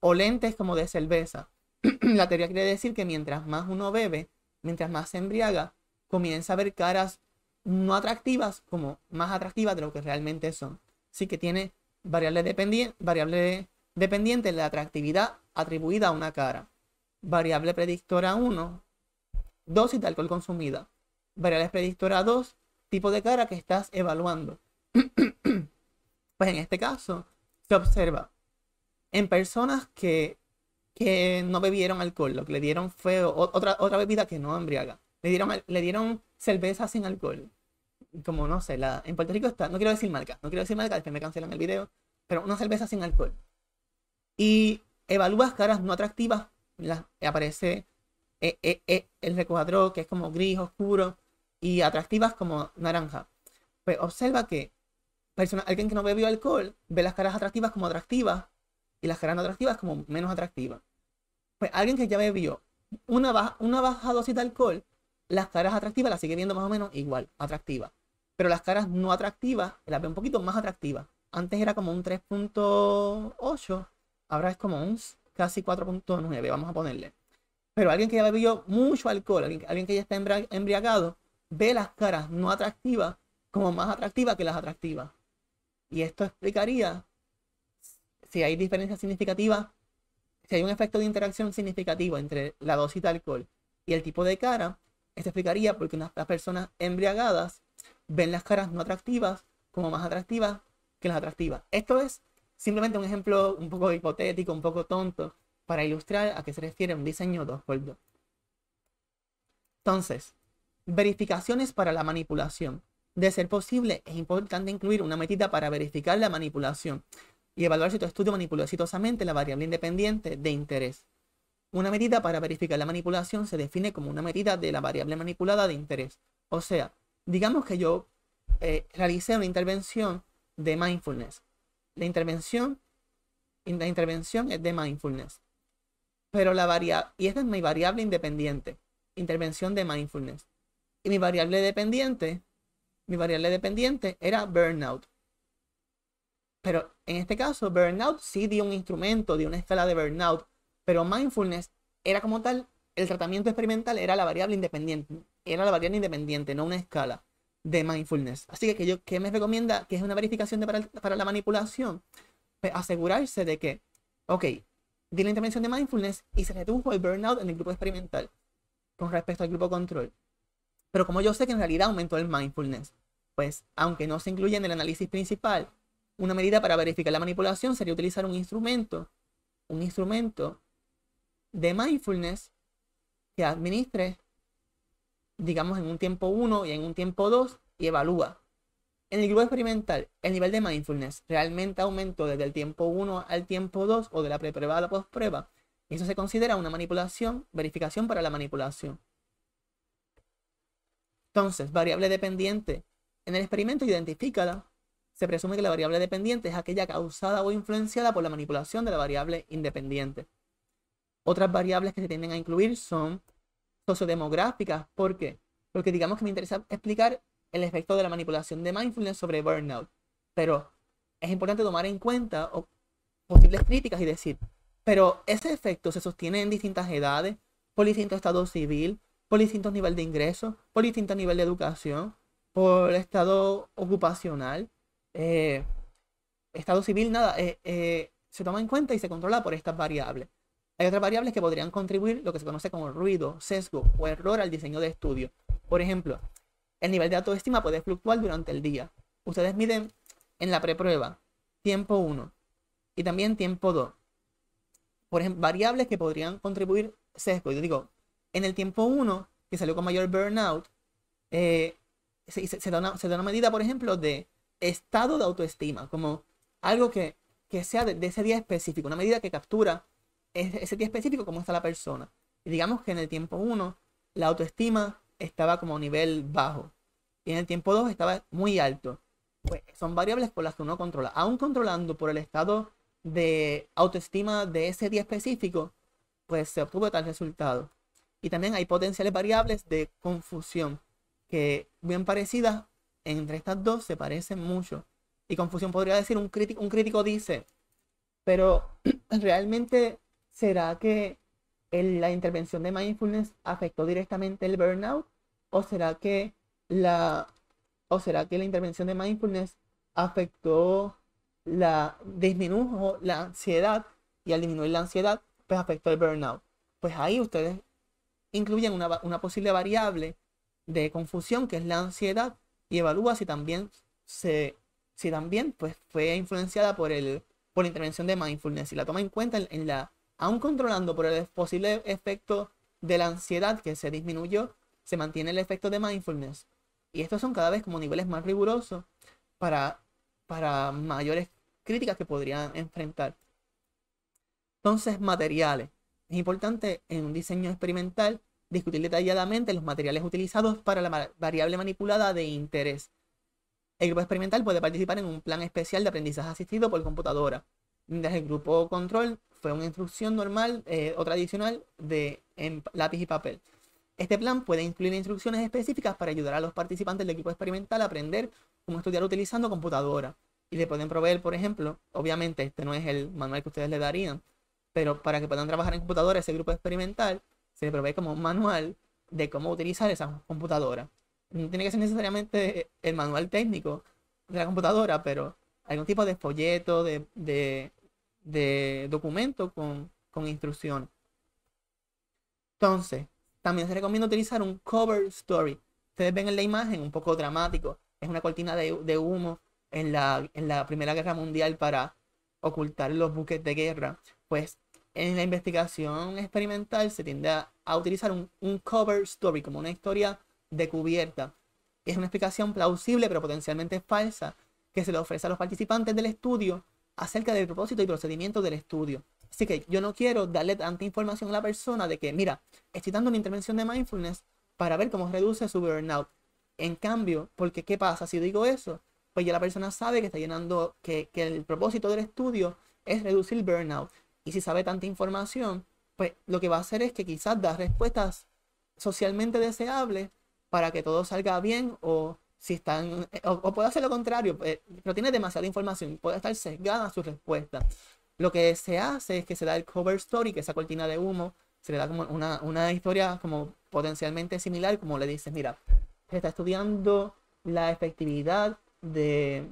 o lentes como de cerveza. la teoría quiere decir que mientras más uno bebe, mientras más se embriaga, comienza a ver caras no atractivas como más atractivas de lo que realmente son sí que tiene variable, dependiente, variable dependiente de la atractividad atribuida a una cara, variable predictora 1, dosis de alcohol consumida, variable predictora 2, tipo de cara que estás evaluando. pues en este caso, se observa en personas que, no bebieron alcohol, lo que le dieron fue otra, otra bebida que no embriaga, le dieron, le dieron cerveza sin alcohol como no sé, la, en Puerto Rico está, no quiero decir marca, no quiero decir marca, después me cancelan el video, pero una cerveza sin alcohol. Y evalúas caras no atractivas, aparece eh, eh, eh, el recuadro que es como gris, oscuro, y atractivas como naranja. Pues observa que persona, alguien que no bebió alcohol ve las caras atractivas como atractivas y las caras no atractivas como menos atractivas. Pues alguien que ya bebió una una baja dosis de alcohol, las caras atractivas las sigue viendo más o menos igual, atractivas pero las caras no atractivas las ve un poquito más atractivas. Antes era como un 3.8, ahora es como un casi 4.9, vamos a ponerle. Pero alguien que ya bebió mucho alcohol, alguien, que ya está embriagado, ve las caras no atractivas como más atractivas que las atractivas. Y esto explicaría si hay diferencia significativa si hay un efecto de interacción significativo entre la dosis de alcohol y el tipo de cara, esto explicaría porque qué las personas embriagadas ven las caras no atractivas como más atractivas que las atractivas. Esto es simplemente un ejemplo un poco hipotético, un poco tonto, para ilustrar a qué se refiere un diseño de x Entonces, verificaciones para la manipulación. De ser posible, es importante incluir una medida para verificar la manipulación y evaluar si tu estudio manipuló exitosamente la variable independiente de interés. Una medida para verificar la manipulación se define como una medida de la variable manipulada de interés. O sea, digamos que yo eh, realicé una intervención de mindfulness. La intervención, la intervención es de mindfulness. Pero la variable, y esta es mi variable independiente, intervención de mindfulness. Y mi variable dependiente, mi variable dependiente era burnout. Pero en este caso, burnout sí dio un instrumento, dio una escala de burnout, pero mindfulness era como tal, el tratamiento experimental era la variable independiente, era la variable independiente, no una escala de mindfulness. Así que, yo, ¿qué me recomienda? Que es una verificación para, la manipulación. Pues, asegurarse de que, ok, di la intervención de mindfulness y se redujo el burnout en el grupo experimental con respecto al grupo control. Pero como yo sé que en realidad aumentó el mindfulness, pues aunque no se incluye en el análisis principal, una medida para verificar la manipulación sería utilizar un instrumento, un instrumento de mindfulness que administre digamos, en un tiempo 1 y en un tiempo 2 y evalúa. En el grupo experimental, el nivel de mindfulness realmente aumentó desde el tiempo 1 al tiempo 2 o de la preprueba a la postprueba. Y eso se considera una manipulación, verificación para la manipulación. Entonces, variable dependiente. En el experimento, identificada, Se presume que la variable dependiente es aquella causada o influenciada por la manipulación de la variable independiente. Otras variables que se tienden a incluir son sociodemográficas. ¿Por qué? Porque digamos que me interesa explicar el efecto de la manipulación de mindfulness sobre burnout. Pero es importante tomar en cuenta posibles críticas y decir, pero ese efecto se sostiene en distintas edades, por distinto estado civil, por distintos nivel de ingresos, por distinto nivel de educación, por estado ocupacional, eh, estado civil, nada, eh, eh, se toma en cuenta y se controla por estas variables. Hay otras variables que podrían contribuir lo que se conoce como ruido, sesgo o error al diseño de estudio. Por ejemplo, el nivel de autoestima puede fluctuar durante el día. Ustedes miden en la preprueba tiempo 1 y también tiempo 2. Por ejemplo, variables que podrían contribuir sesgo. Yo digo, en el tiempo 1, que salió con mayor burnout, eh, se, da una, medida, por ejemplo, de estado de autoestima, como algo que, que sea de, de ese día específico, una medida que captura ese día específico cómo está la persona. Y digamos que en el tiempo 1 la autoestima estaba como a nivel bajo y en el tiempo 2 estaba muy alto. Pues son variables por las que uno controla. Aún controlando por el estado de autoestima de ese día específico, pues se obtuvo tal resultado. Y también hay potenciales variables de confusión que bien parecidas entre estas dos se parecen mucho. Y confusión podría decir, un crítico, un crítico dice, pero realmente ¿Será que la intervención de mindfulness afectó directamente el burnout? ¿O será que la, o será que la intervención de mindfulness afectó la, disminuyó la ansiedad y al disminuir la ansiedad, pues afectó el burnout? Pues ahí ustedes incluyen una, posible variable de confusión que es la ansiedad y evalúa si también se si también pues fue influenciada por el la intervención de mindfulness y la toma en cuenta en la Aún controlando por el posible efecto de la ansiedad que se disminuyó, se mantiene el efecto de mindfulness. Y estos son cada vez como niveles más rigurosos para, para mayores críticas que podrían enfrentar. Entonces, materiales. Es importante en un diseño experimental discutir detalladamente los materiales utilizados para la variable manipulada de interés. El grupo experimental puede participar en un plan especial de aprendizaje asistido por computadora, mientras el grupo control fue una instrucción normal eh, o tradicional de en lápiz y papel. Este plan puede incluir instrucciones específicas para ayudar a los participantes del equipo experimental a aprender cómo estudiar utilizando computadora. Y le pueden proveer, por ejemplo, obviamente este no es el manual que ustedes le darían, pero para que puedan trabajar en computadora ese grupo experimental, se le provee como un manual de cómo utilizar esa computadora. No tiene que ser necesariamente el manual técnico de la computadora, pero algún tipo de folleto, de de documento con, con instrucciones. Entonces, también se recomienda utilizar un cover story. Ustedes ven en la imagen un poco dramático. Es una cortina de, humo en la, en la Primera Guerra Mundial para ocultar los buques de guerra. Pues en la investigación experimental se tiende a, utilizar un, un, cover story como una historia de cubierta. Es una explicación plausible pero potencialmente falsa que se le ofrece a los participantes del estudio acerca del propósito y procedimiento del estudio. Así que yo no quiero darle tanta información a la persona de que, mira, estoy dando una intervención de mindfulness para ver cómo reduce su burnout. En cambio, porque ¿qué pasa? Si digo eso, pues ya la persona sabe que está llenando, que, que el propósito del estudio es reducir el burnout. Y si sabe tanta información, pues lo que va a hacer es que quizás da respuestas socialmente deseables para que todo salga bien o si están, eh, o, puede hacer lo contrario, eh, pero tiene demasiada información, puede estar sesgada su respuesta. Lo que se hace es que se da el cover story, que esa cortina de humo, se le da como una, una historia como potencialmente similar, como le dices, mira, se está estudiando la efectividad de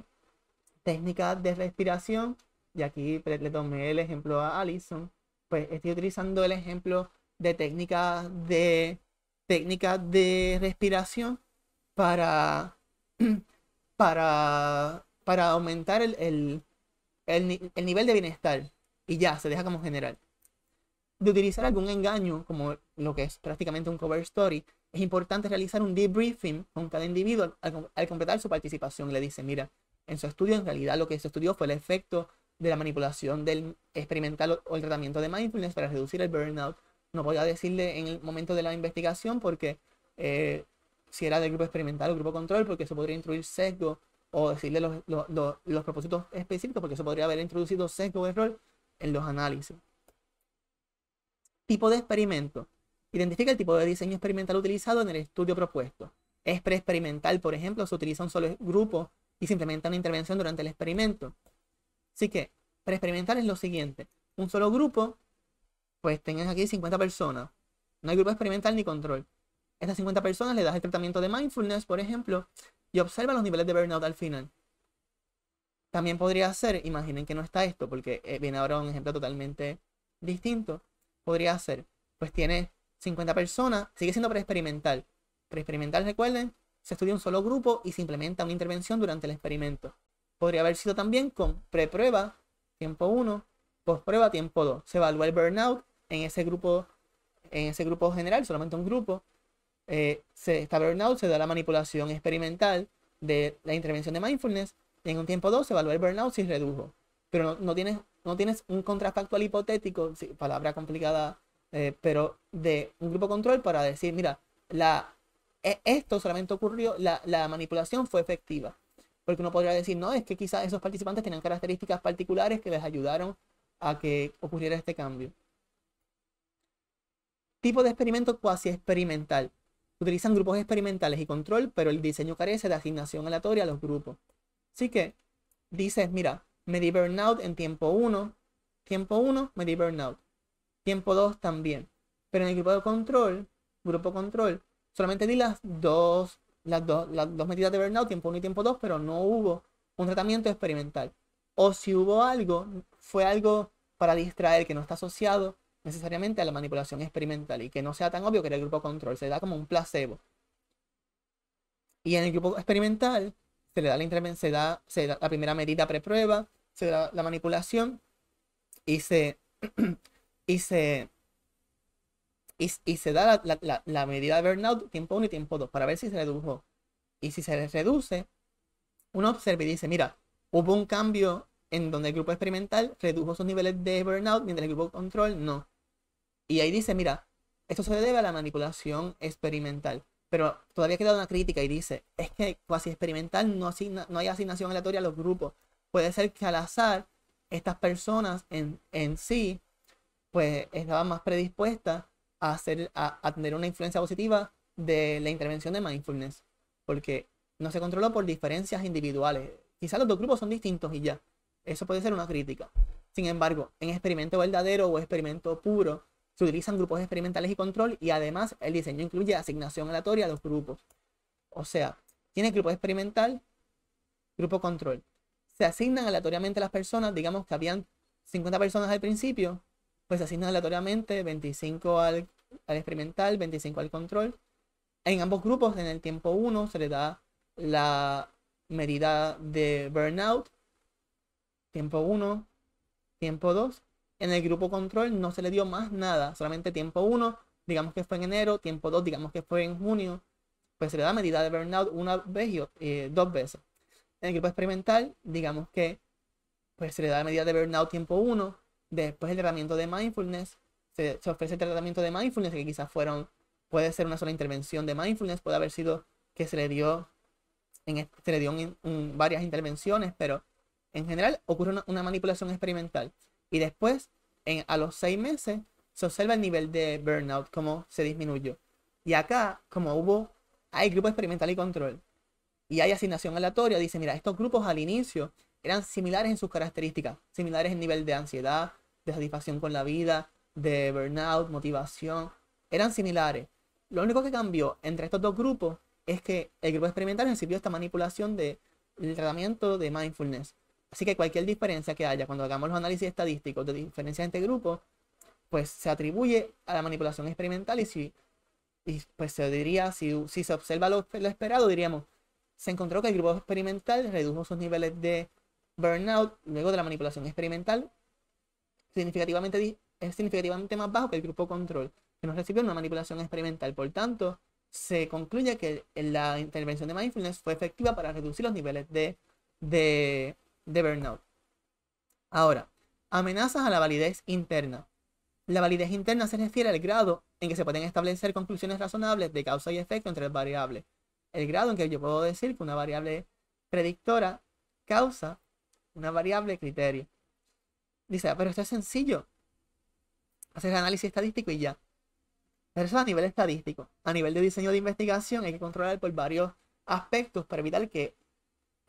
técnicas de respiración, y aquí pues, le tomé el ejemplo a Allison, pues estoy utilizando el ejemplo de técnicas de, técnicas de respiración para, para, para aumentar el, el, el, nivel de bienestar. Y ya, se deja como general. De utilizar algún engaño, como lo que es prácticamente un cover story, es importante realizar un debriefing con cada individuo al, completar su participación. Le dice, mira, en su estudio en realidad lo que se estudió fue el efecto de la manipulación del experimental o el tratamiento de mindfulness para reducir el burnout. No voy a decirle en el momento de la investigación porque eh, si era del grupo experimental o grupo control, porque se podría introducir sesgo o decirle los, propósitos específicos, porque se podría haber introducido sesgo o error en los análisis. Tipo de experimento. Identifica el tipo de diseño experimental utilizado en el estudio propuesto. Es preexperimental, por ejemplo, se utiliza un solo grupo y se implementa una intervención durante el experimento. Así que, preexperimental es lo siguiente. Un solo grupo, pues tengan aquí 50 personas. No hay grupo experimental ni control. Estas 50 personas le das el tratamiento de mindfulness, por ejemplo, y observa los niveles de burnout al final. También podría ser, imaginen que no está esto, porque eh, viene ahora un ejemplo totalmente distinto. Podría ser, pues tiene 50 personas, sigue siendo preexperimental. Preexperimental, recuerden, se estudia un solo grupo y se implementa una intervención durante el experimento. Podría haber sido también con preprueba, tiempo 1, post-prueba, tiempo 2. Se evalúa el burnout en ese grupo, en ese grupo general, solamente un grupo, eh, se, burnout se da la manipulación experimental de la intervención de mindfulness en un tiempo 2 se evalúa el burnout si redujo. Pero no, tienes, no tienes un contrafactual hipotético, palabra complicada, eh, pero de un grupo control para decir, mira, la, e, esto solamente ocurrió, la, la manipulación fue efectiva. Porque uno podría decir, no, es que quizás esos participantes tenían características particulares que les ayudaron a que ocurriera este cambio. Tipo de experimento cuasi experimental. Utilizan grupos experimentales y control, pero el diseño carece de asignación aleatoria a los grupos. Así que dices, mira, me di burnout en tiempo 1, tiempo 1 me di burnout, tiempo 2 también. Pero en el grupo de control, grupo control, solamente di las dos, las dos, las dos medidas de burnout, tiempo 1 y tiempo 2, pero no hubo un tratamiento experimental. O si hubo algo, fue algo para distraer que no está asociado necesariamente a la manipulación experimental y que no sea tan obvio que era el grupo control, se da como un placebo. Y en el grupo experimental se le da la, se se da la primera medida preprueba, se da la manipulación y se, y se, y, se da la, la, medida de burnout tiempo 1 y tiempo 2 para ver si se redujo. Y si se reduce, uno observa y dice, mira, hubo un cambio en donde el grupo experimental redujo sus niveles de burnout, mientras el grupo control no. Y ahí dice, mira, esto se debe a la manipulación experimental. Pero todavía queda una crítica y dice, es que cuasi experimental no, asigna, no hay asignación aleatoria a los grupos. Puede ser que al azar estas personas en, sí pues estaban más predispuestas a, hacer, a, tener una influencia positiva de la intervención de mindfulness. Porque no se controló por diferencias individuales. Quizás los dos grupos son distintos y ya. Eso puede ser una crítica. Sin embargo, en experimento verdadero o experimento puro, se utilizan grupos experimentales y control y además el diseño incluye asignación aleatoria a los grupos. O sea, tiene grupo experimental, grupo control. Se asignan aleatoriamente las personas, digamos que habían 50 personas al principio, pues se asignan aleatoriamente 25 al, al experimental, 25 al control. En ambos grupos, en el tiempo 1, se le da la medida de burnout, tiempo 1, tiempo 2, en el grupo control no se le dio más nada, solamente tiempo 1, digamos que fue en enero, tiempo 2, digamos que fue en junio, pues se le da medida de burnout una vez y eh, dos veces. En el grupo experimental, digamos que pues se le da medida de burnout tiempo 1, después el tratamiento de mindfulness, se, ofrece el tratamiento de mindfulness que quizás fueron, puede ser una sola intervención de mindfulness, puede haber sido que se le dio, en, se le dio en, varias intervenciones, pero en general ocurre una manipulación experimental y después, en, a los seis meses, se observa el nivel de burnout, cómo se disminuyó. Y acá, como hubo, hay grupo experimental y control, y hay asignación aleatoria, dice, mira, estos grupos al inicio eran similares en sus características, similares en nivel de ansiedad, de satisfacción con la vida, de burnout, motivación, eran similares. Lo único que cambió entre estos dos grupos es que el grupo experimental recibió esta manipulación del tratamiento de mindfulness Así que cualquier diferencia que haya cuando hagamos los análisis estadísticos de diferencia entre grupos, pues se atribuye a la manipulación experimental y si pues se diría, si, si se observa lo, esperado, diríamos, se encontró que el grupo experimental redujo sus niveles de burnout luego de la manipulación experimental significativamente, es significativamente más bajo que el grupo control, que no recibió una manipulación experimental. Por tanto, se concluye que la intervención de mindfulness fue efectiva para reducir los niveles de de burnout. Ahora, amenazas a la validez interna. La validez interna se refiere al grado en que se pueden establecer conclusiones razonables de causa y efecto entre variables. El grado en que yo puedo decir que una variable predictora causa una variable criterio. Dice, ah, pero esto es sencillo. Hacer análisis estadístico y ya. Pero eso a nivel estadístico. A nivel de diseño de investigación hay que controlar por varios aspectos para evitar que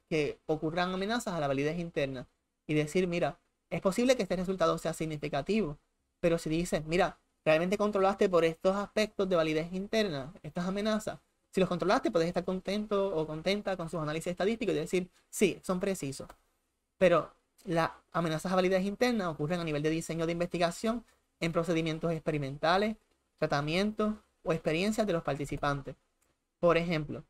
que ocurran amenazas a la validez interna y decir, mira, es posible que este resultado sea significativo, pero si dices, mira, realmente controlaste por estos aspectos de validez interna, estas amenazas, si los controlaste, puedes estar contento o contenta con sus análisis estadísticos y decir, sí, son precisos. Pero las amenazas a validez interna ocurren a nivel de diseño de investigación en procedimientos experimentales, tratamientos o experiencias de los participantes. Por ejemplo,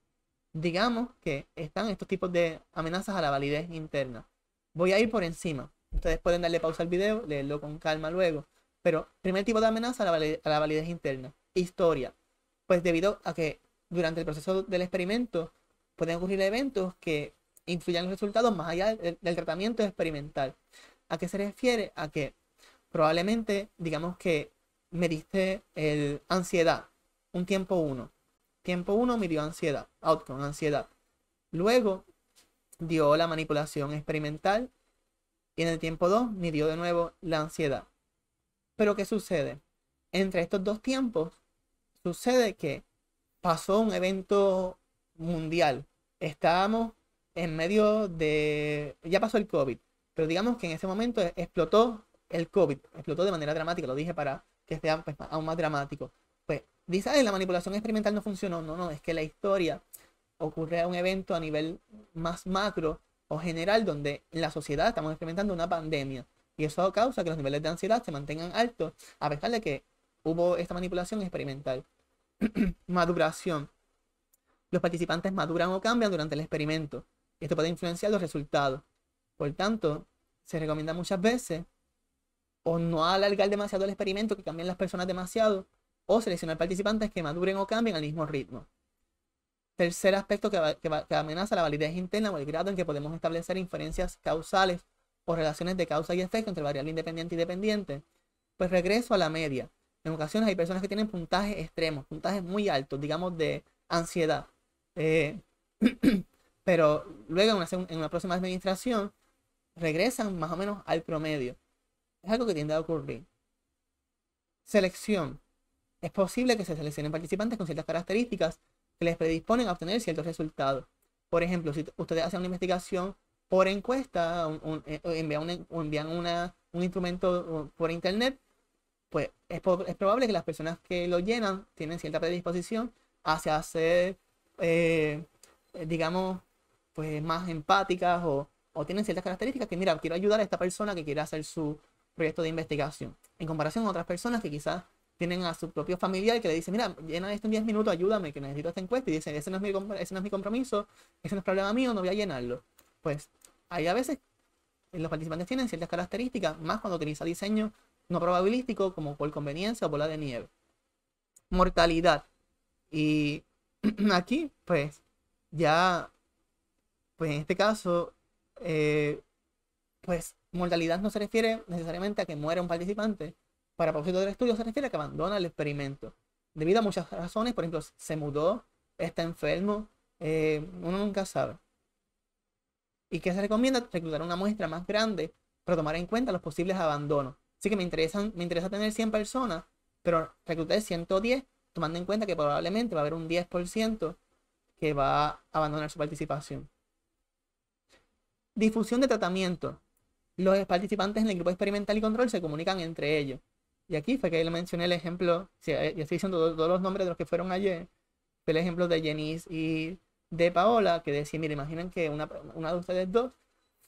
digamos que están estos tipos de amenazas a la validez interna. Voy a ir por encima. Ustedes pueden darle pausa al video, leerlo con calma luego. Pero primer tipo de amenaza a la, validez, interna. Historia. Pues debido a que durante el proceso del experimento pueden ocurrir eventos que influyan los resultados más allá del, tratamiento experimental. ¿A qué se refiere? A que probablemente, digamos que me diste el ansiedad, un tiempo uno. Tiempo 1 midió ansiedad, outcome, ansiedad. Luego dio la manipulación experimental y en el tiempo 2 midió de nuevo la ansiedad. Pero ¿qué sucede? Entre estos dos tiempos sucede que pasó un evento mundial. Estábamos en medio de... Ya pasó el COVID, pero digamos que en ese momento explotó el COVID, explotó de manera dramática, lo dije para que sea pues, aún más dramático. Pues dice, la manipulación experimental no funcionó. No, no, es que la historia ocurre a un evento a nivel más macro o general donde en la sociedad estamos experimentando una pandemia. Y eso causa que los niveles de ansiedad se mantengan altos, a pesar de que hubo esta manipulación experimental. Maduración. Los participantes maduran o cambian durante el experimento. Y esto puede influenciar los resultados. Por tanto, se recomienda muchas veces o no alargar demasiado el experimento, que cambien las personas demasiado, o seleccionar participantes que maduren o cambien al mismo ritmo. Tercer aspecto que, amenaza la validez interna o el grado en que podemos establecer inferencias causales o relaciones de causa y efecto entre variable independiente y dependiente. Pues regreso a la media. En ocasiones hay personas que tienen puntajes extremos, puntajes muy altos, digamos de ansiedad. Eh, pero luego en una próxima administración regresan más o menos al promedio. Es algo que tiende a ocurrir. Selección. Es posible que se seleccionen participantes con ciertas características que les predisponen a obtener ciertos resultados. Por ejemplo, si ustedes hacen una investigación por encuesta eh, o envían, un, instrumento por internet, pues es, probable que las personas que lo llenan tienen cierta predisposición hacia ser, eh, digamos, pues más empáticas o, o, tienen ciertas características que, mira, quiero ayudar a esta persona que quiere hacer su proyecto de investigación, en comparación con otras personas que quizás tienen a su propio familiar que le dice, mira, llena esto en 10 minutos, ayúdame, que necesito esta encuesta. Y dice, ese no es mi, ese no es mi compromiso, ese no es problema mío, no voy a llenarlo. Pues hay a veces eh, los participantes tienen ciertas características, más cuando utiliza diseño no probabilístico, como por conveniencia o bola de nieve. Mortalidad. Y aquí, pues, ya, pues en este caso, eh, pues mortalidad no se refiere necesariamente a que muera un participante, para propósito del estudio se refiere a que abandona el experimento. Debido a muchas razones, por ejemplo, se mudó, está enfermo, eh, uno nunca sabe. ¿Y que se recomienda? Reclutar una muestra más grande para tomar en cuenta los posibles abandonos. Así que me, interesa tener 100 personas, pero reclutar 110, tomando en cuenta que probablemente va a haber un 10% que va a abandonar su participación. Difusión de tratamiento. Los participantes en el grupo experimental y control se comunican entre ellos. Y aquí fue que le mencioné el ejemplo, si, eh, estoy diciendo todos los nombres de los que fueron ayer, fue el ejemplo de Jenis y de Paola, que decía, mira, imaginen que una, una de ustedes dos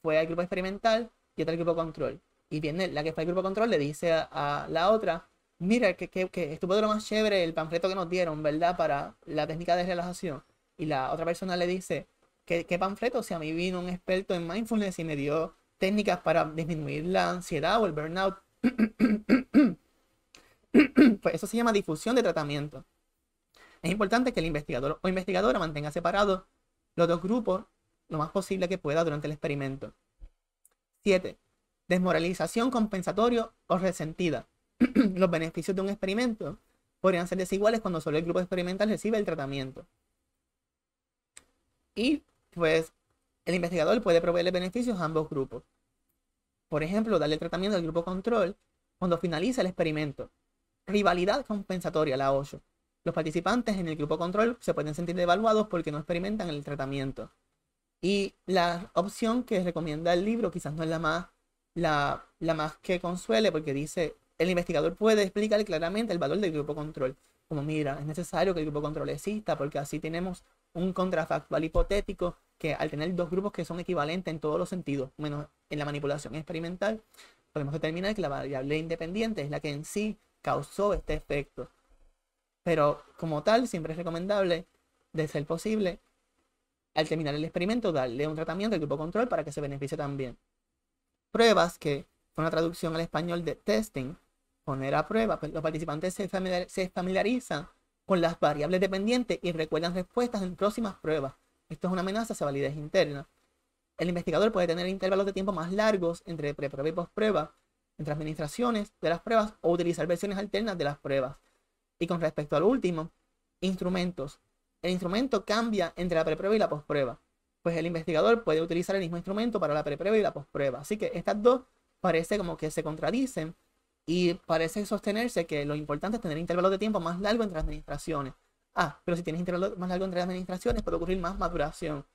fue al grupo experimental y otra al grupo control. Y viene la que fue al grupo control, le dice a, la otra, mira, que, que, estuvo de lo más chévere el panfleto que nos dieron, ¿verdad? Para la técnica de relajación. Y la otra persona le dice, ¿qué, qué panfleto? si a mí vino un experto en mindfulness y me dio técnicas para disminuir la ansiedad o el burnout. pues eso se llama difusión de tratamiento. Es importante que el investigador o investigadora mantenga separados los dos grupos lo más posible que pueda durante el experimento. 7. Desmoralización compensatoria o resentida. los beneficios de un experimento podrían ser desiguales cuando solo el grupo experimental recibe el tratamiento. Y pues el investigador puede proveerle beneficios a ambos grupos. Por ejemplo, darle tratamiento al grupo control cuando finaliza el experimento, Rivalidad compensatoria, la 8. Los participantes en el grupo control se pueden sentir devaluados porque no experimentan el tratamiento. Y la opción que recomienda el libro quizás no es la más, la, la más que consuele porque dice, el investigador puede explicar claramente el valor del grupo control. Como mira, es necesario que el grupo control exista porque así tenemos un contrafactual hipotético que al tener dos grupos que son equivalentes en todos los sentidos, menos en la manipulación experimental, podemos determinar que la variable independiente es la que en sí causó este efecto. Pero como tal, siempre es recomendable, de ser posible, al terminar el experimento, darle un tratamiento al grupo control para que se beneficie también. Pruebas, que con una traducción al español de testing, poner a prueba, pues, los participantes se, familiarizan con las variables dependientes y recuerdan respuestas en próximas pruebas. Esto es una amenaza la validez interna. El investigador puede tener intervalos de tiempo más largos entre preprueba y post-prueba, entre administraciones de las pruebas o utilizar versiones alternas de las pruebas. Y con respecto al último, instrumentos. El instrumento cambia entre la preprueba y la posprueba, pues el investigador puede utilizar el mismo instrumento para la preprueba y la posprueba. Así que estas dos parece como que se contradicen y parece sostenerse que lo importante es tener intervalos de tiempo más largo entre administraciones. Ah, pero si tienes intervalos más largo entre administraciones puede ocurrir más maduración.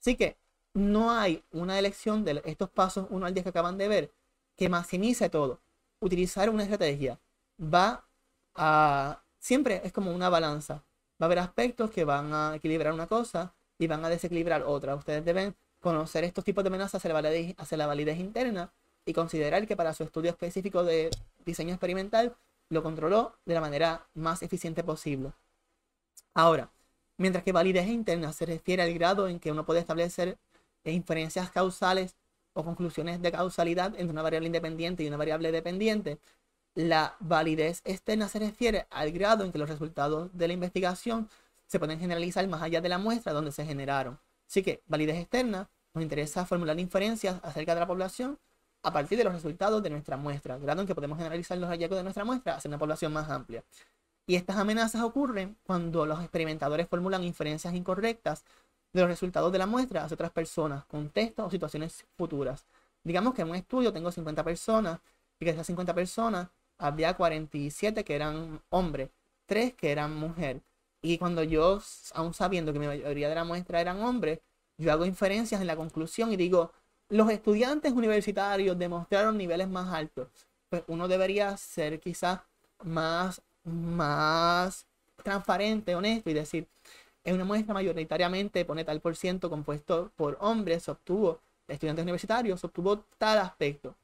Así que no hay una elección de estos pasos 1 al 10 que acaban de ver que maximice todo. Utilizar una estrategia va a... Siempre es como una balanza. Va a haber aspectos que van a equilibrar una cosa y van a desequilibrar otra. Ustedes deben conocer estos tipos de amenazas hacia la validez, la validez interna y considerar que para su estudio específico de diseño experimental lo controló de la manera más eficiente posible. Ahora, mientras que validez interna se refiere al grado en que uno puede establecer inferencias causales o conclusiones de causalidad entre una variable independiente y una variable dependiente, la validez externa se refiere al grado en que los resultados de la investigación se pueden generalizar más allá de la muestra donde se generaron. Así que validez externa nos interesa formular inferencias acerca de la población a partir de los resultados de nuestra muestra, grado en que podemos generalizar los hallazgos de nuestra muestra hacia una población más amplia. Y estas amenazas ocurren cuando los experimentadores formulan inferencias incorrectas de los resultados de la muestra hacia otras personas, contextos o situaciones futuras. Digamos que en un estudio tengo 50 personas y que de esas 50 personas había 47 que eran hombres, 3 que eran mujeres. Y cuando yo, aún sabiendo que mi mayoría de la muestra eran hombres, yo hago inferencias en la conclusión y digo, los estudiantes universitarios demostraron niveles más altos. Pues uno debería ser quizás más, más transparente, honesto y decir, es una muestra mayoritariamente, pone tal por ciento, compuesto por hombres, obtuvo, estudiantes universitarios, obtuvo tal aspecto.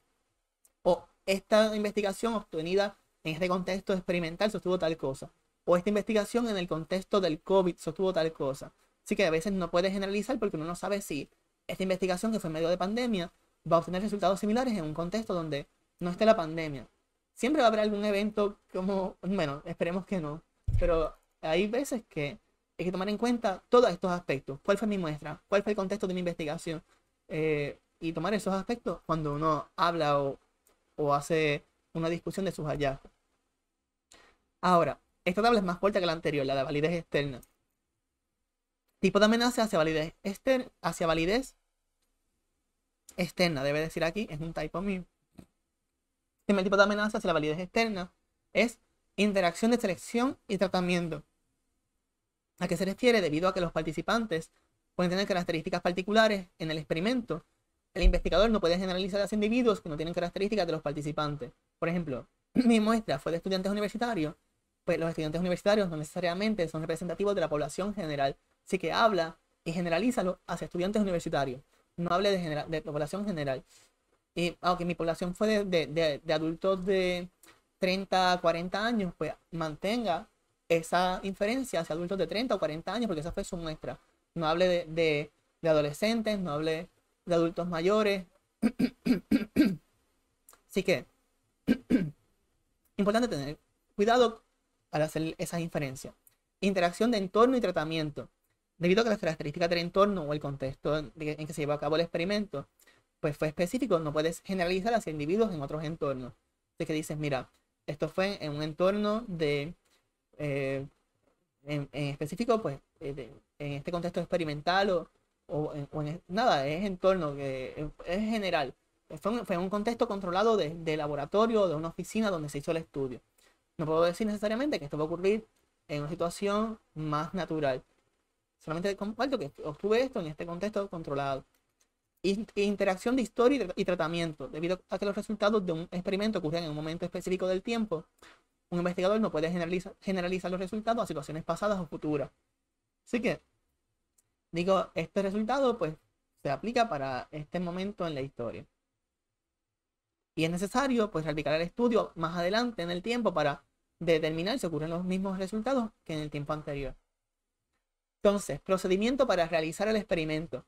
O esta investigación obtenida en este contexto experimental sostuvo tal cosa. O esta investigación en el contexto del COVID sostuvo tal cosa. Así que a veces no puedes generalizar porque uno no sabe si esta investigación que fue en medio de pandemia va a obtener resultados similares en un contexto donde no esté la pandemia. Siempre va a haber algún evento como, bueno, esperemos que no, pero hay veces que hay que tomar en cuenta todos estos aspectos. ¿Cuál fue mi muestra? ¿Cuál fue el contexto de mi investigación? Eh, y tomar esos aspectos cuando uno habla o, hace una discusión de sus hallazgos. Ahora, esta tabla es más fuerte que la anterior, la de validez externa. Tipo de amenaza hacia validez, externa, hacia validez externa, debe decir aquí, es un typo mío. El tipo de amenaza hacia la validez externa es interacción de selección y tratamiento. ¿A qué se refiere? Debido a que los participantes pueden tener características particulares en el experimento, el investigador no puede generalizar a individuos que no tienen características de los participantes. Por ejemplo, mi muestra fue de estudiantes universitarios, pues los estudiantes universitarios no necesariamente son representativos de la población general, así que habla y generalízalo hacia estudiantes universitarios, no hable de, población general. Y aunque mi población fue de, de adultos de 30, a 40 años, pues mantenga esa inferencia hacia adultos de 30 o 40 años, porque esa fue su muestra. No hable de, adolescentes, no hable de adultos mayores. Así que, importante tener cuidado al hacer esas inferencias. Interacción de entorno y tratamiento. Debido a que las características del entorno o el contexto en que se llevó a cabo el experimento, pues fue específico, no puedes generalizar hacia individuos en otros entornos. de que dices, mira, esto fue en un entorno de eh, en, específico, pues, eh, en este contexto experimental o, o, en, nada, es entorno, que eh, es general. Pues, fue un, fue un contexto controlado de, de, laboratorio, de una oficina donde se hizo el estudio. No puedo decir necesariamente que esto va a ocurrir en una situación más natural. Solamente comparto que obtuve esto en este contexto controlado. Interacción de historia y tratamiento, debido a que los resultados de un experimento ocurrían en un momento específico del tiempo, un investigador no puede generalizar, los resultados a situaciones pasadas o futuras. Así que, digo, este resultado pues se aplica para este momento en la historia. Y es necesario pues replicar el estudio más adelante en el tiempo para determinar si ocurren los mismos resultados que en el tiempo anterior. Entonces, procedimiento para realizar el experimento.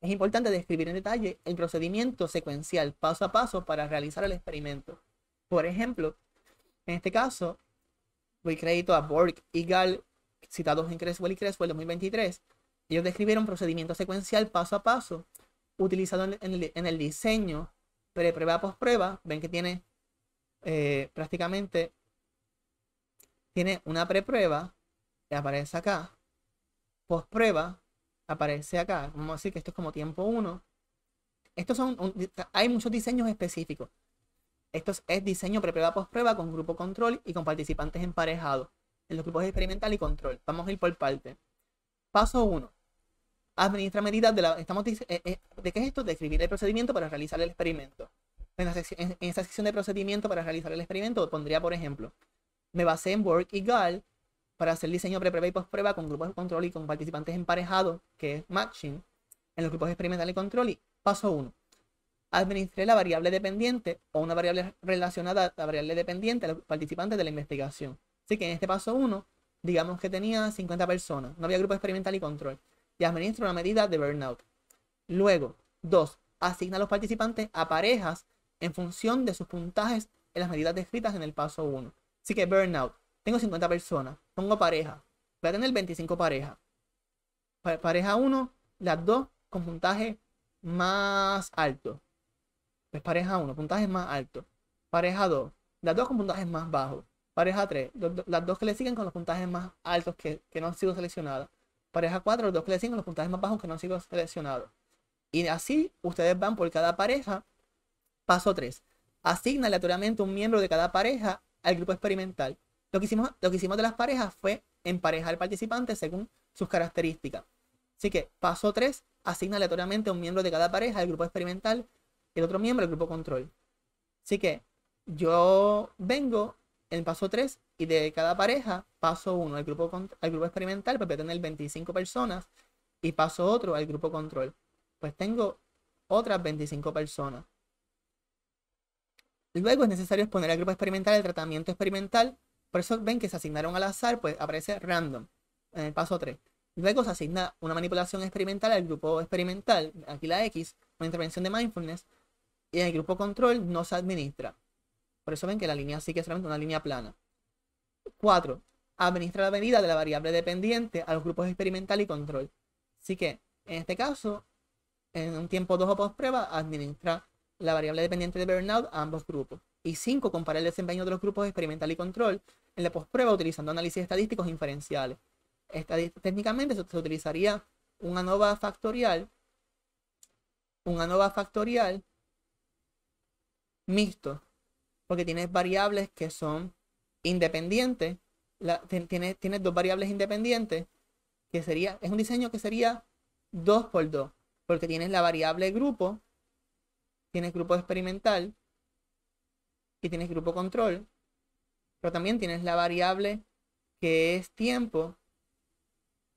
Es importante describir en detalle el procedimiento secuencial paso a paso para realizar el experimento. Por ejemplo, en este caso, voy crédito a Borg y Gall, citados en Creswell y Creswell 2023. Ellos describieron un procedimiento secuencial paso a paso, utilizado en el, diseño pre-prueba, post-prueba. Ven que tiene eh, prácticamente tiene una preprueba que aparece acá, post-prueba aparece acá. Vamos a decir que esto es como tiempo 1. Estos son hay muchos diseños específicos. Esto es diseño pre-prueba, post-prueba con grupo control y con participantes emparejados en los grupos experimental y control. Vamos a ir por parte. Paso 1. Administra medidas de la... Estamos, eh, eh, ¿De qué es esto? Describir el procedimiento para realizar el experimento. En, esa sección de procedimiento para realizar el experimento pondría, por ejemplo, me basé en Work y Gal para hacer diseño pre-prueba y post-prueba con grupos de control y con participantes emparejados, que es matching, en los grupos experimental y control. Y paso 1 administré la variable dependiente o una variable relacionada a la variable dependiente a los participantes de la investigación. Así que en este paso 1, digamos que tenía 50 personas, no había grupo experimental y control, y administro una medida de burnout. Luego, 2, asigna a los participantes a parejas en función de sus puntajes en las medidas descritas en el paso 1. Así que burnout, tengo 50 personas, pongo pareja, voy a tener 25 parejas. pareja 1, las dos con puntaje más alto pareja 1, puntajes más altos. Pareja 2, las dos con puntajes más bajos. Pareja 3, las dos que le siguen con los puntajes más altos que, no han sido seleccionadas. Pareja 4, los dos que le siguen con los puntajes más bajos que no han sido seleccionados. Y así ustedes van por cada pareja. Paso 3. Asigna aleatoriamente un miembro de cada pareja al grupo experimental. Lo que hicimos, lo que hicimos de las parejas fue emparejar participantes según sus características. Así que paso 3, asigna aleatoriamente un miembro de cada pareja al grupo experimental el otro miembro del grupo control. Así que yo vengo en paso 3 y de cada pareja paso uno al grupo, al grupo experimental, pues voy a tener 25 personas y paso otro al grupo control. Pues tengo otras 25 personas. Luego es necesario exponer al grupo experimental el tratamiento experimental. Por eso ven que se asignaron al azar, pues aparece random en el paso 3. Luego se asigna una manipulación experimental al grupo experimental, aquí la X, una intervención de mindfulness, y en el grupo control no se administra. Por eso ven que la línea sí que es solamente una línea plana. 4. Administra la medida de la variable dependiente a los grupos experimental y control. Así que, en este caso, en un tiempo 2 o post administra la variable dependiente de burnout a ambos grupos. Y 5. Compara el desempeño de los grupos experimental y control en la postprueba utilizando análisis estadísticos inferenciales. técnicamente se, se utilizaría una nova factorial, una nova factorial mixto, porque tienes variables que son independientes, la, tienes, tienes, dos variables independientes, que sería, es un diseño que sería 2 por 2, porque tienes la variable grupo, tienes grupo experimental y tienes grupo control, pero también tienes la variable que es tiempo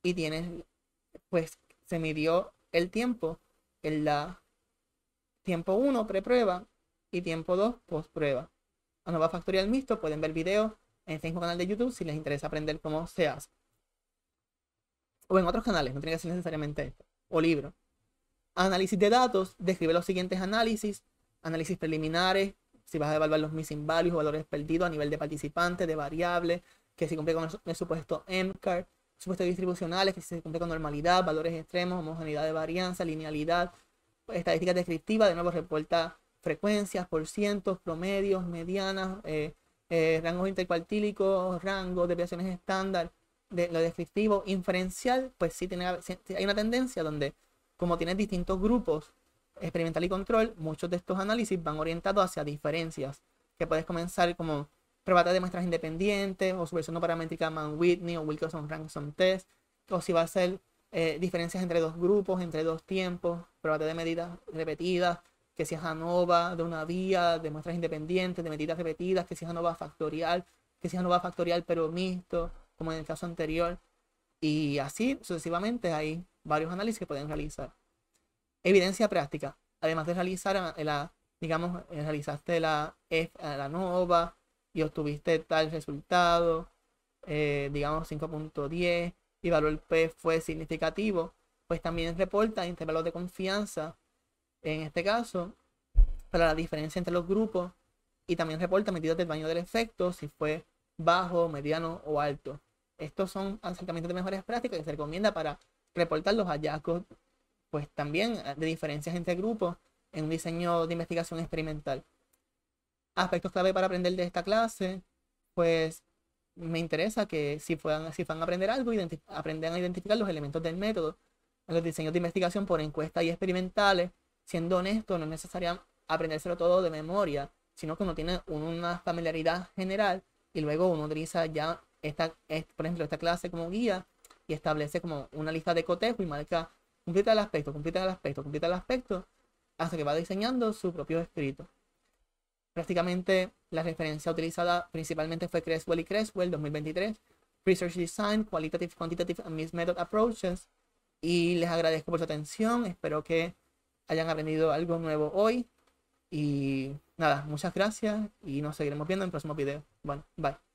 y tienes, pues se midió el tiempo en la tiempo 1 preprueba y tiempo 2 post prueba. A Nueva Factorial Mixto pueden ver videos en este mismo canal de YouTube si les interesa aprender cómo se hace. O en otros canales, no tiene que ser necesariamente esto. O libro. Análisis de datos describe los siguientes análisis. Análisis preliminares, si vas a evaluar los missing values o valores perdidos a nivel de participantes, de variables, que si cumple con el supuesto MCAR, supuestos distribucionales, que se cumple con normalidad, valores extremos, homogeneidad de varianza, linealidad, estadísticas descriptiva, de nuevo reporta frecuencias, por cientos, promedios, medianas, eh, eh, rangos intercuartílicos, rangos, desviaciones estándar, de, lo descriptivo, inferencial, pues sí tiene, hay una tendencia donde como tienes distintos grupos experimental y control, muchos de estos análisis van orientados hacia diferencias, que puedes comenzar como probata de muestras independientes o su versión no paramétrica Mann-Whitney o Wilkerson Ransom Test, o si va a ser eh, diferencias entre dos grupos, entre dos tiempos, prueba de medidas repetidas, que si es ANOVA de una vía, de muestras independientes, de medidas repetidas, que si es ANOVA factorial, que si es ANOVA factorial pero mixto, como en el caso anterior. Y así sucesivamente hay varios análisis que pueden realizar. Evidencia práctica. Además de realizar la, digamos, eh, realizaste la F, la ANOVA y obtuviste tal resultado, eh, digamos 5.10 y valor P fue significativo, pues también reporta intervalos de confianza en este caso, para la diferencia entre los grupos y también reporta medidas del baño del efecto, si fue bajo, mediano o alto. Estos son acercamientos de mejores prácticas que se recomienda para reportar los hallazgos, pues también eh, de diferencias entre grupos en un diseño de investigación experimental. Aspectos clave para aprender de esta clase, pues me interesa que si, puedan, si van a aprender algo, aprendan a identificar los elementos del método en los diseños de investigación por encuestas y experimentales, siendo honesto, no es necesario aprendérselo todo de memoria, sino que uno tiene una familiaridad general y luego uno utiliza ya, esta, por ejemplo, esta clase como guía y establece como una lista de cotejo y marca completa el aspecto, completa el aspecto, completa el aspecto, hasta que va diseñando su propio escrito. Prácticamente la referencia utilizada principalmente fue Creswell y Creswell 2023, Research Design, Qualitative, Quantitative and Mixed Method Approaches. Y les agradezco por su atención, espero que hayan aprendido algo nuevo hoy. Y nada, muchas gracias y nos seguiremos viendo en el próximo video. Bueno, bye.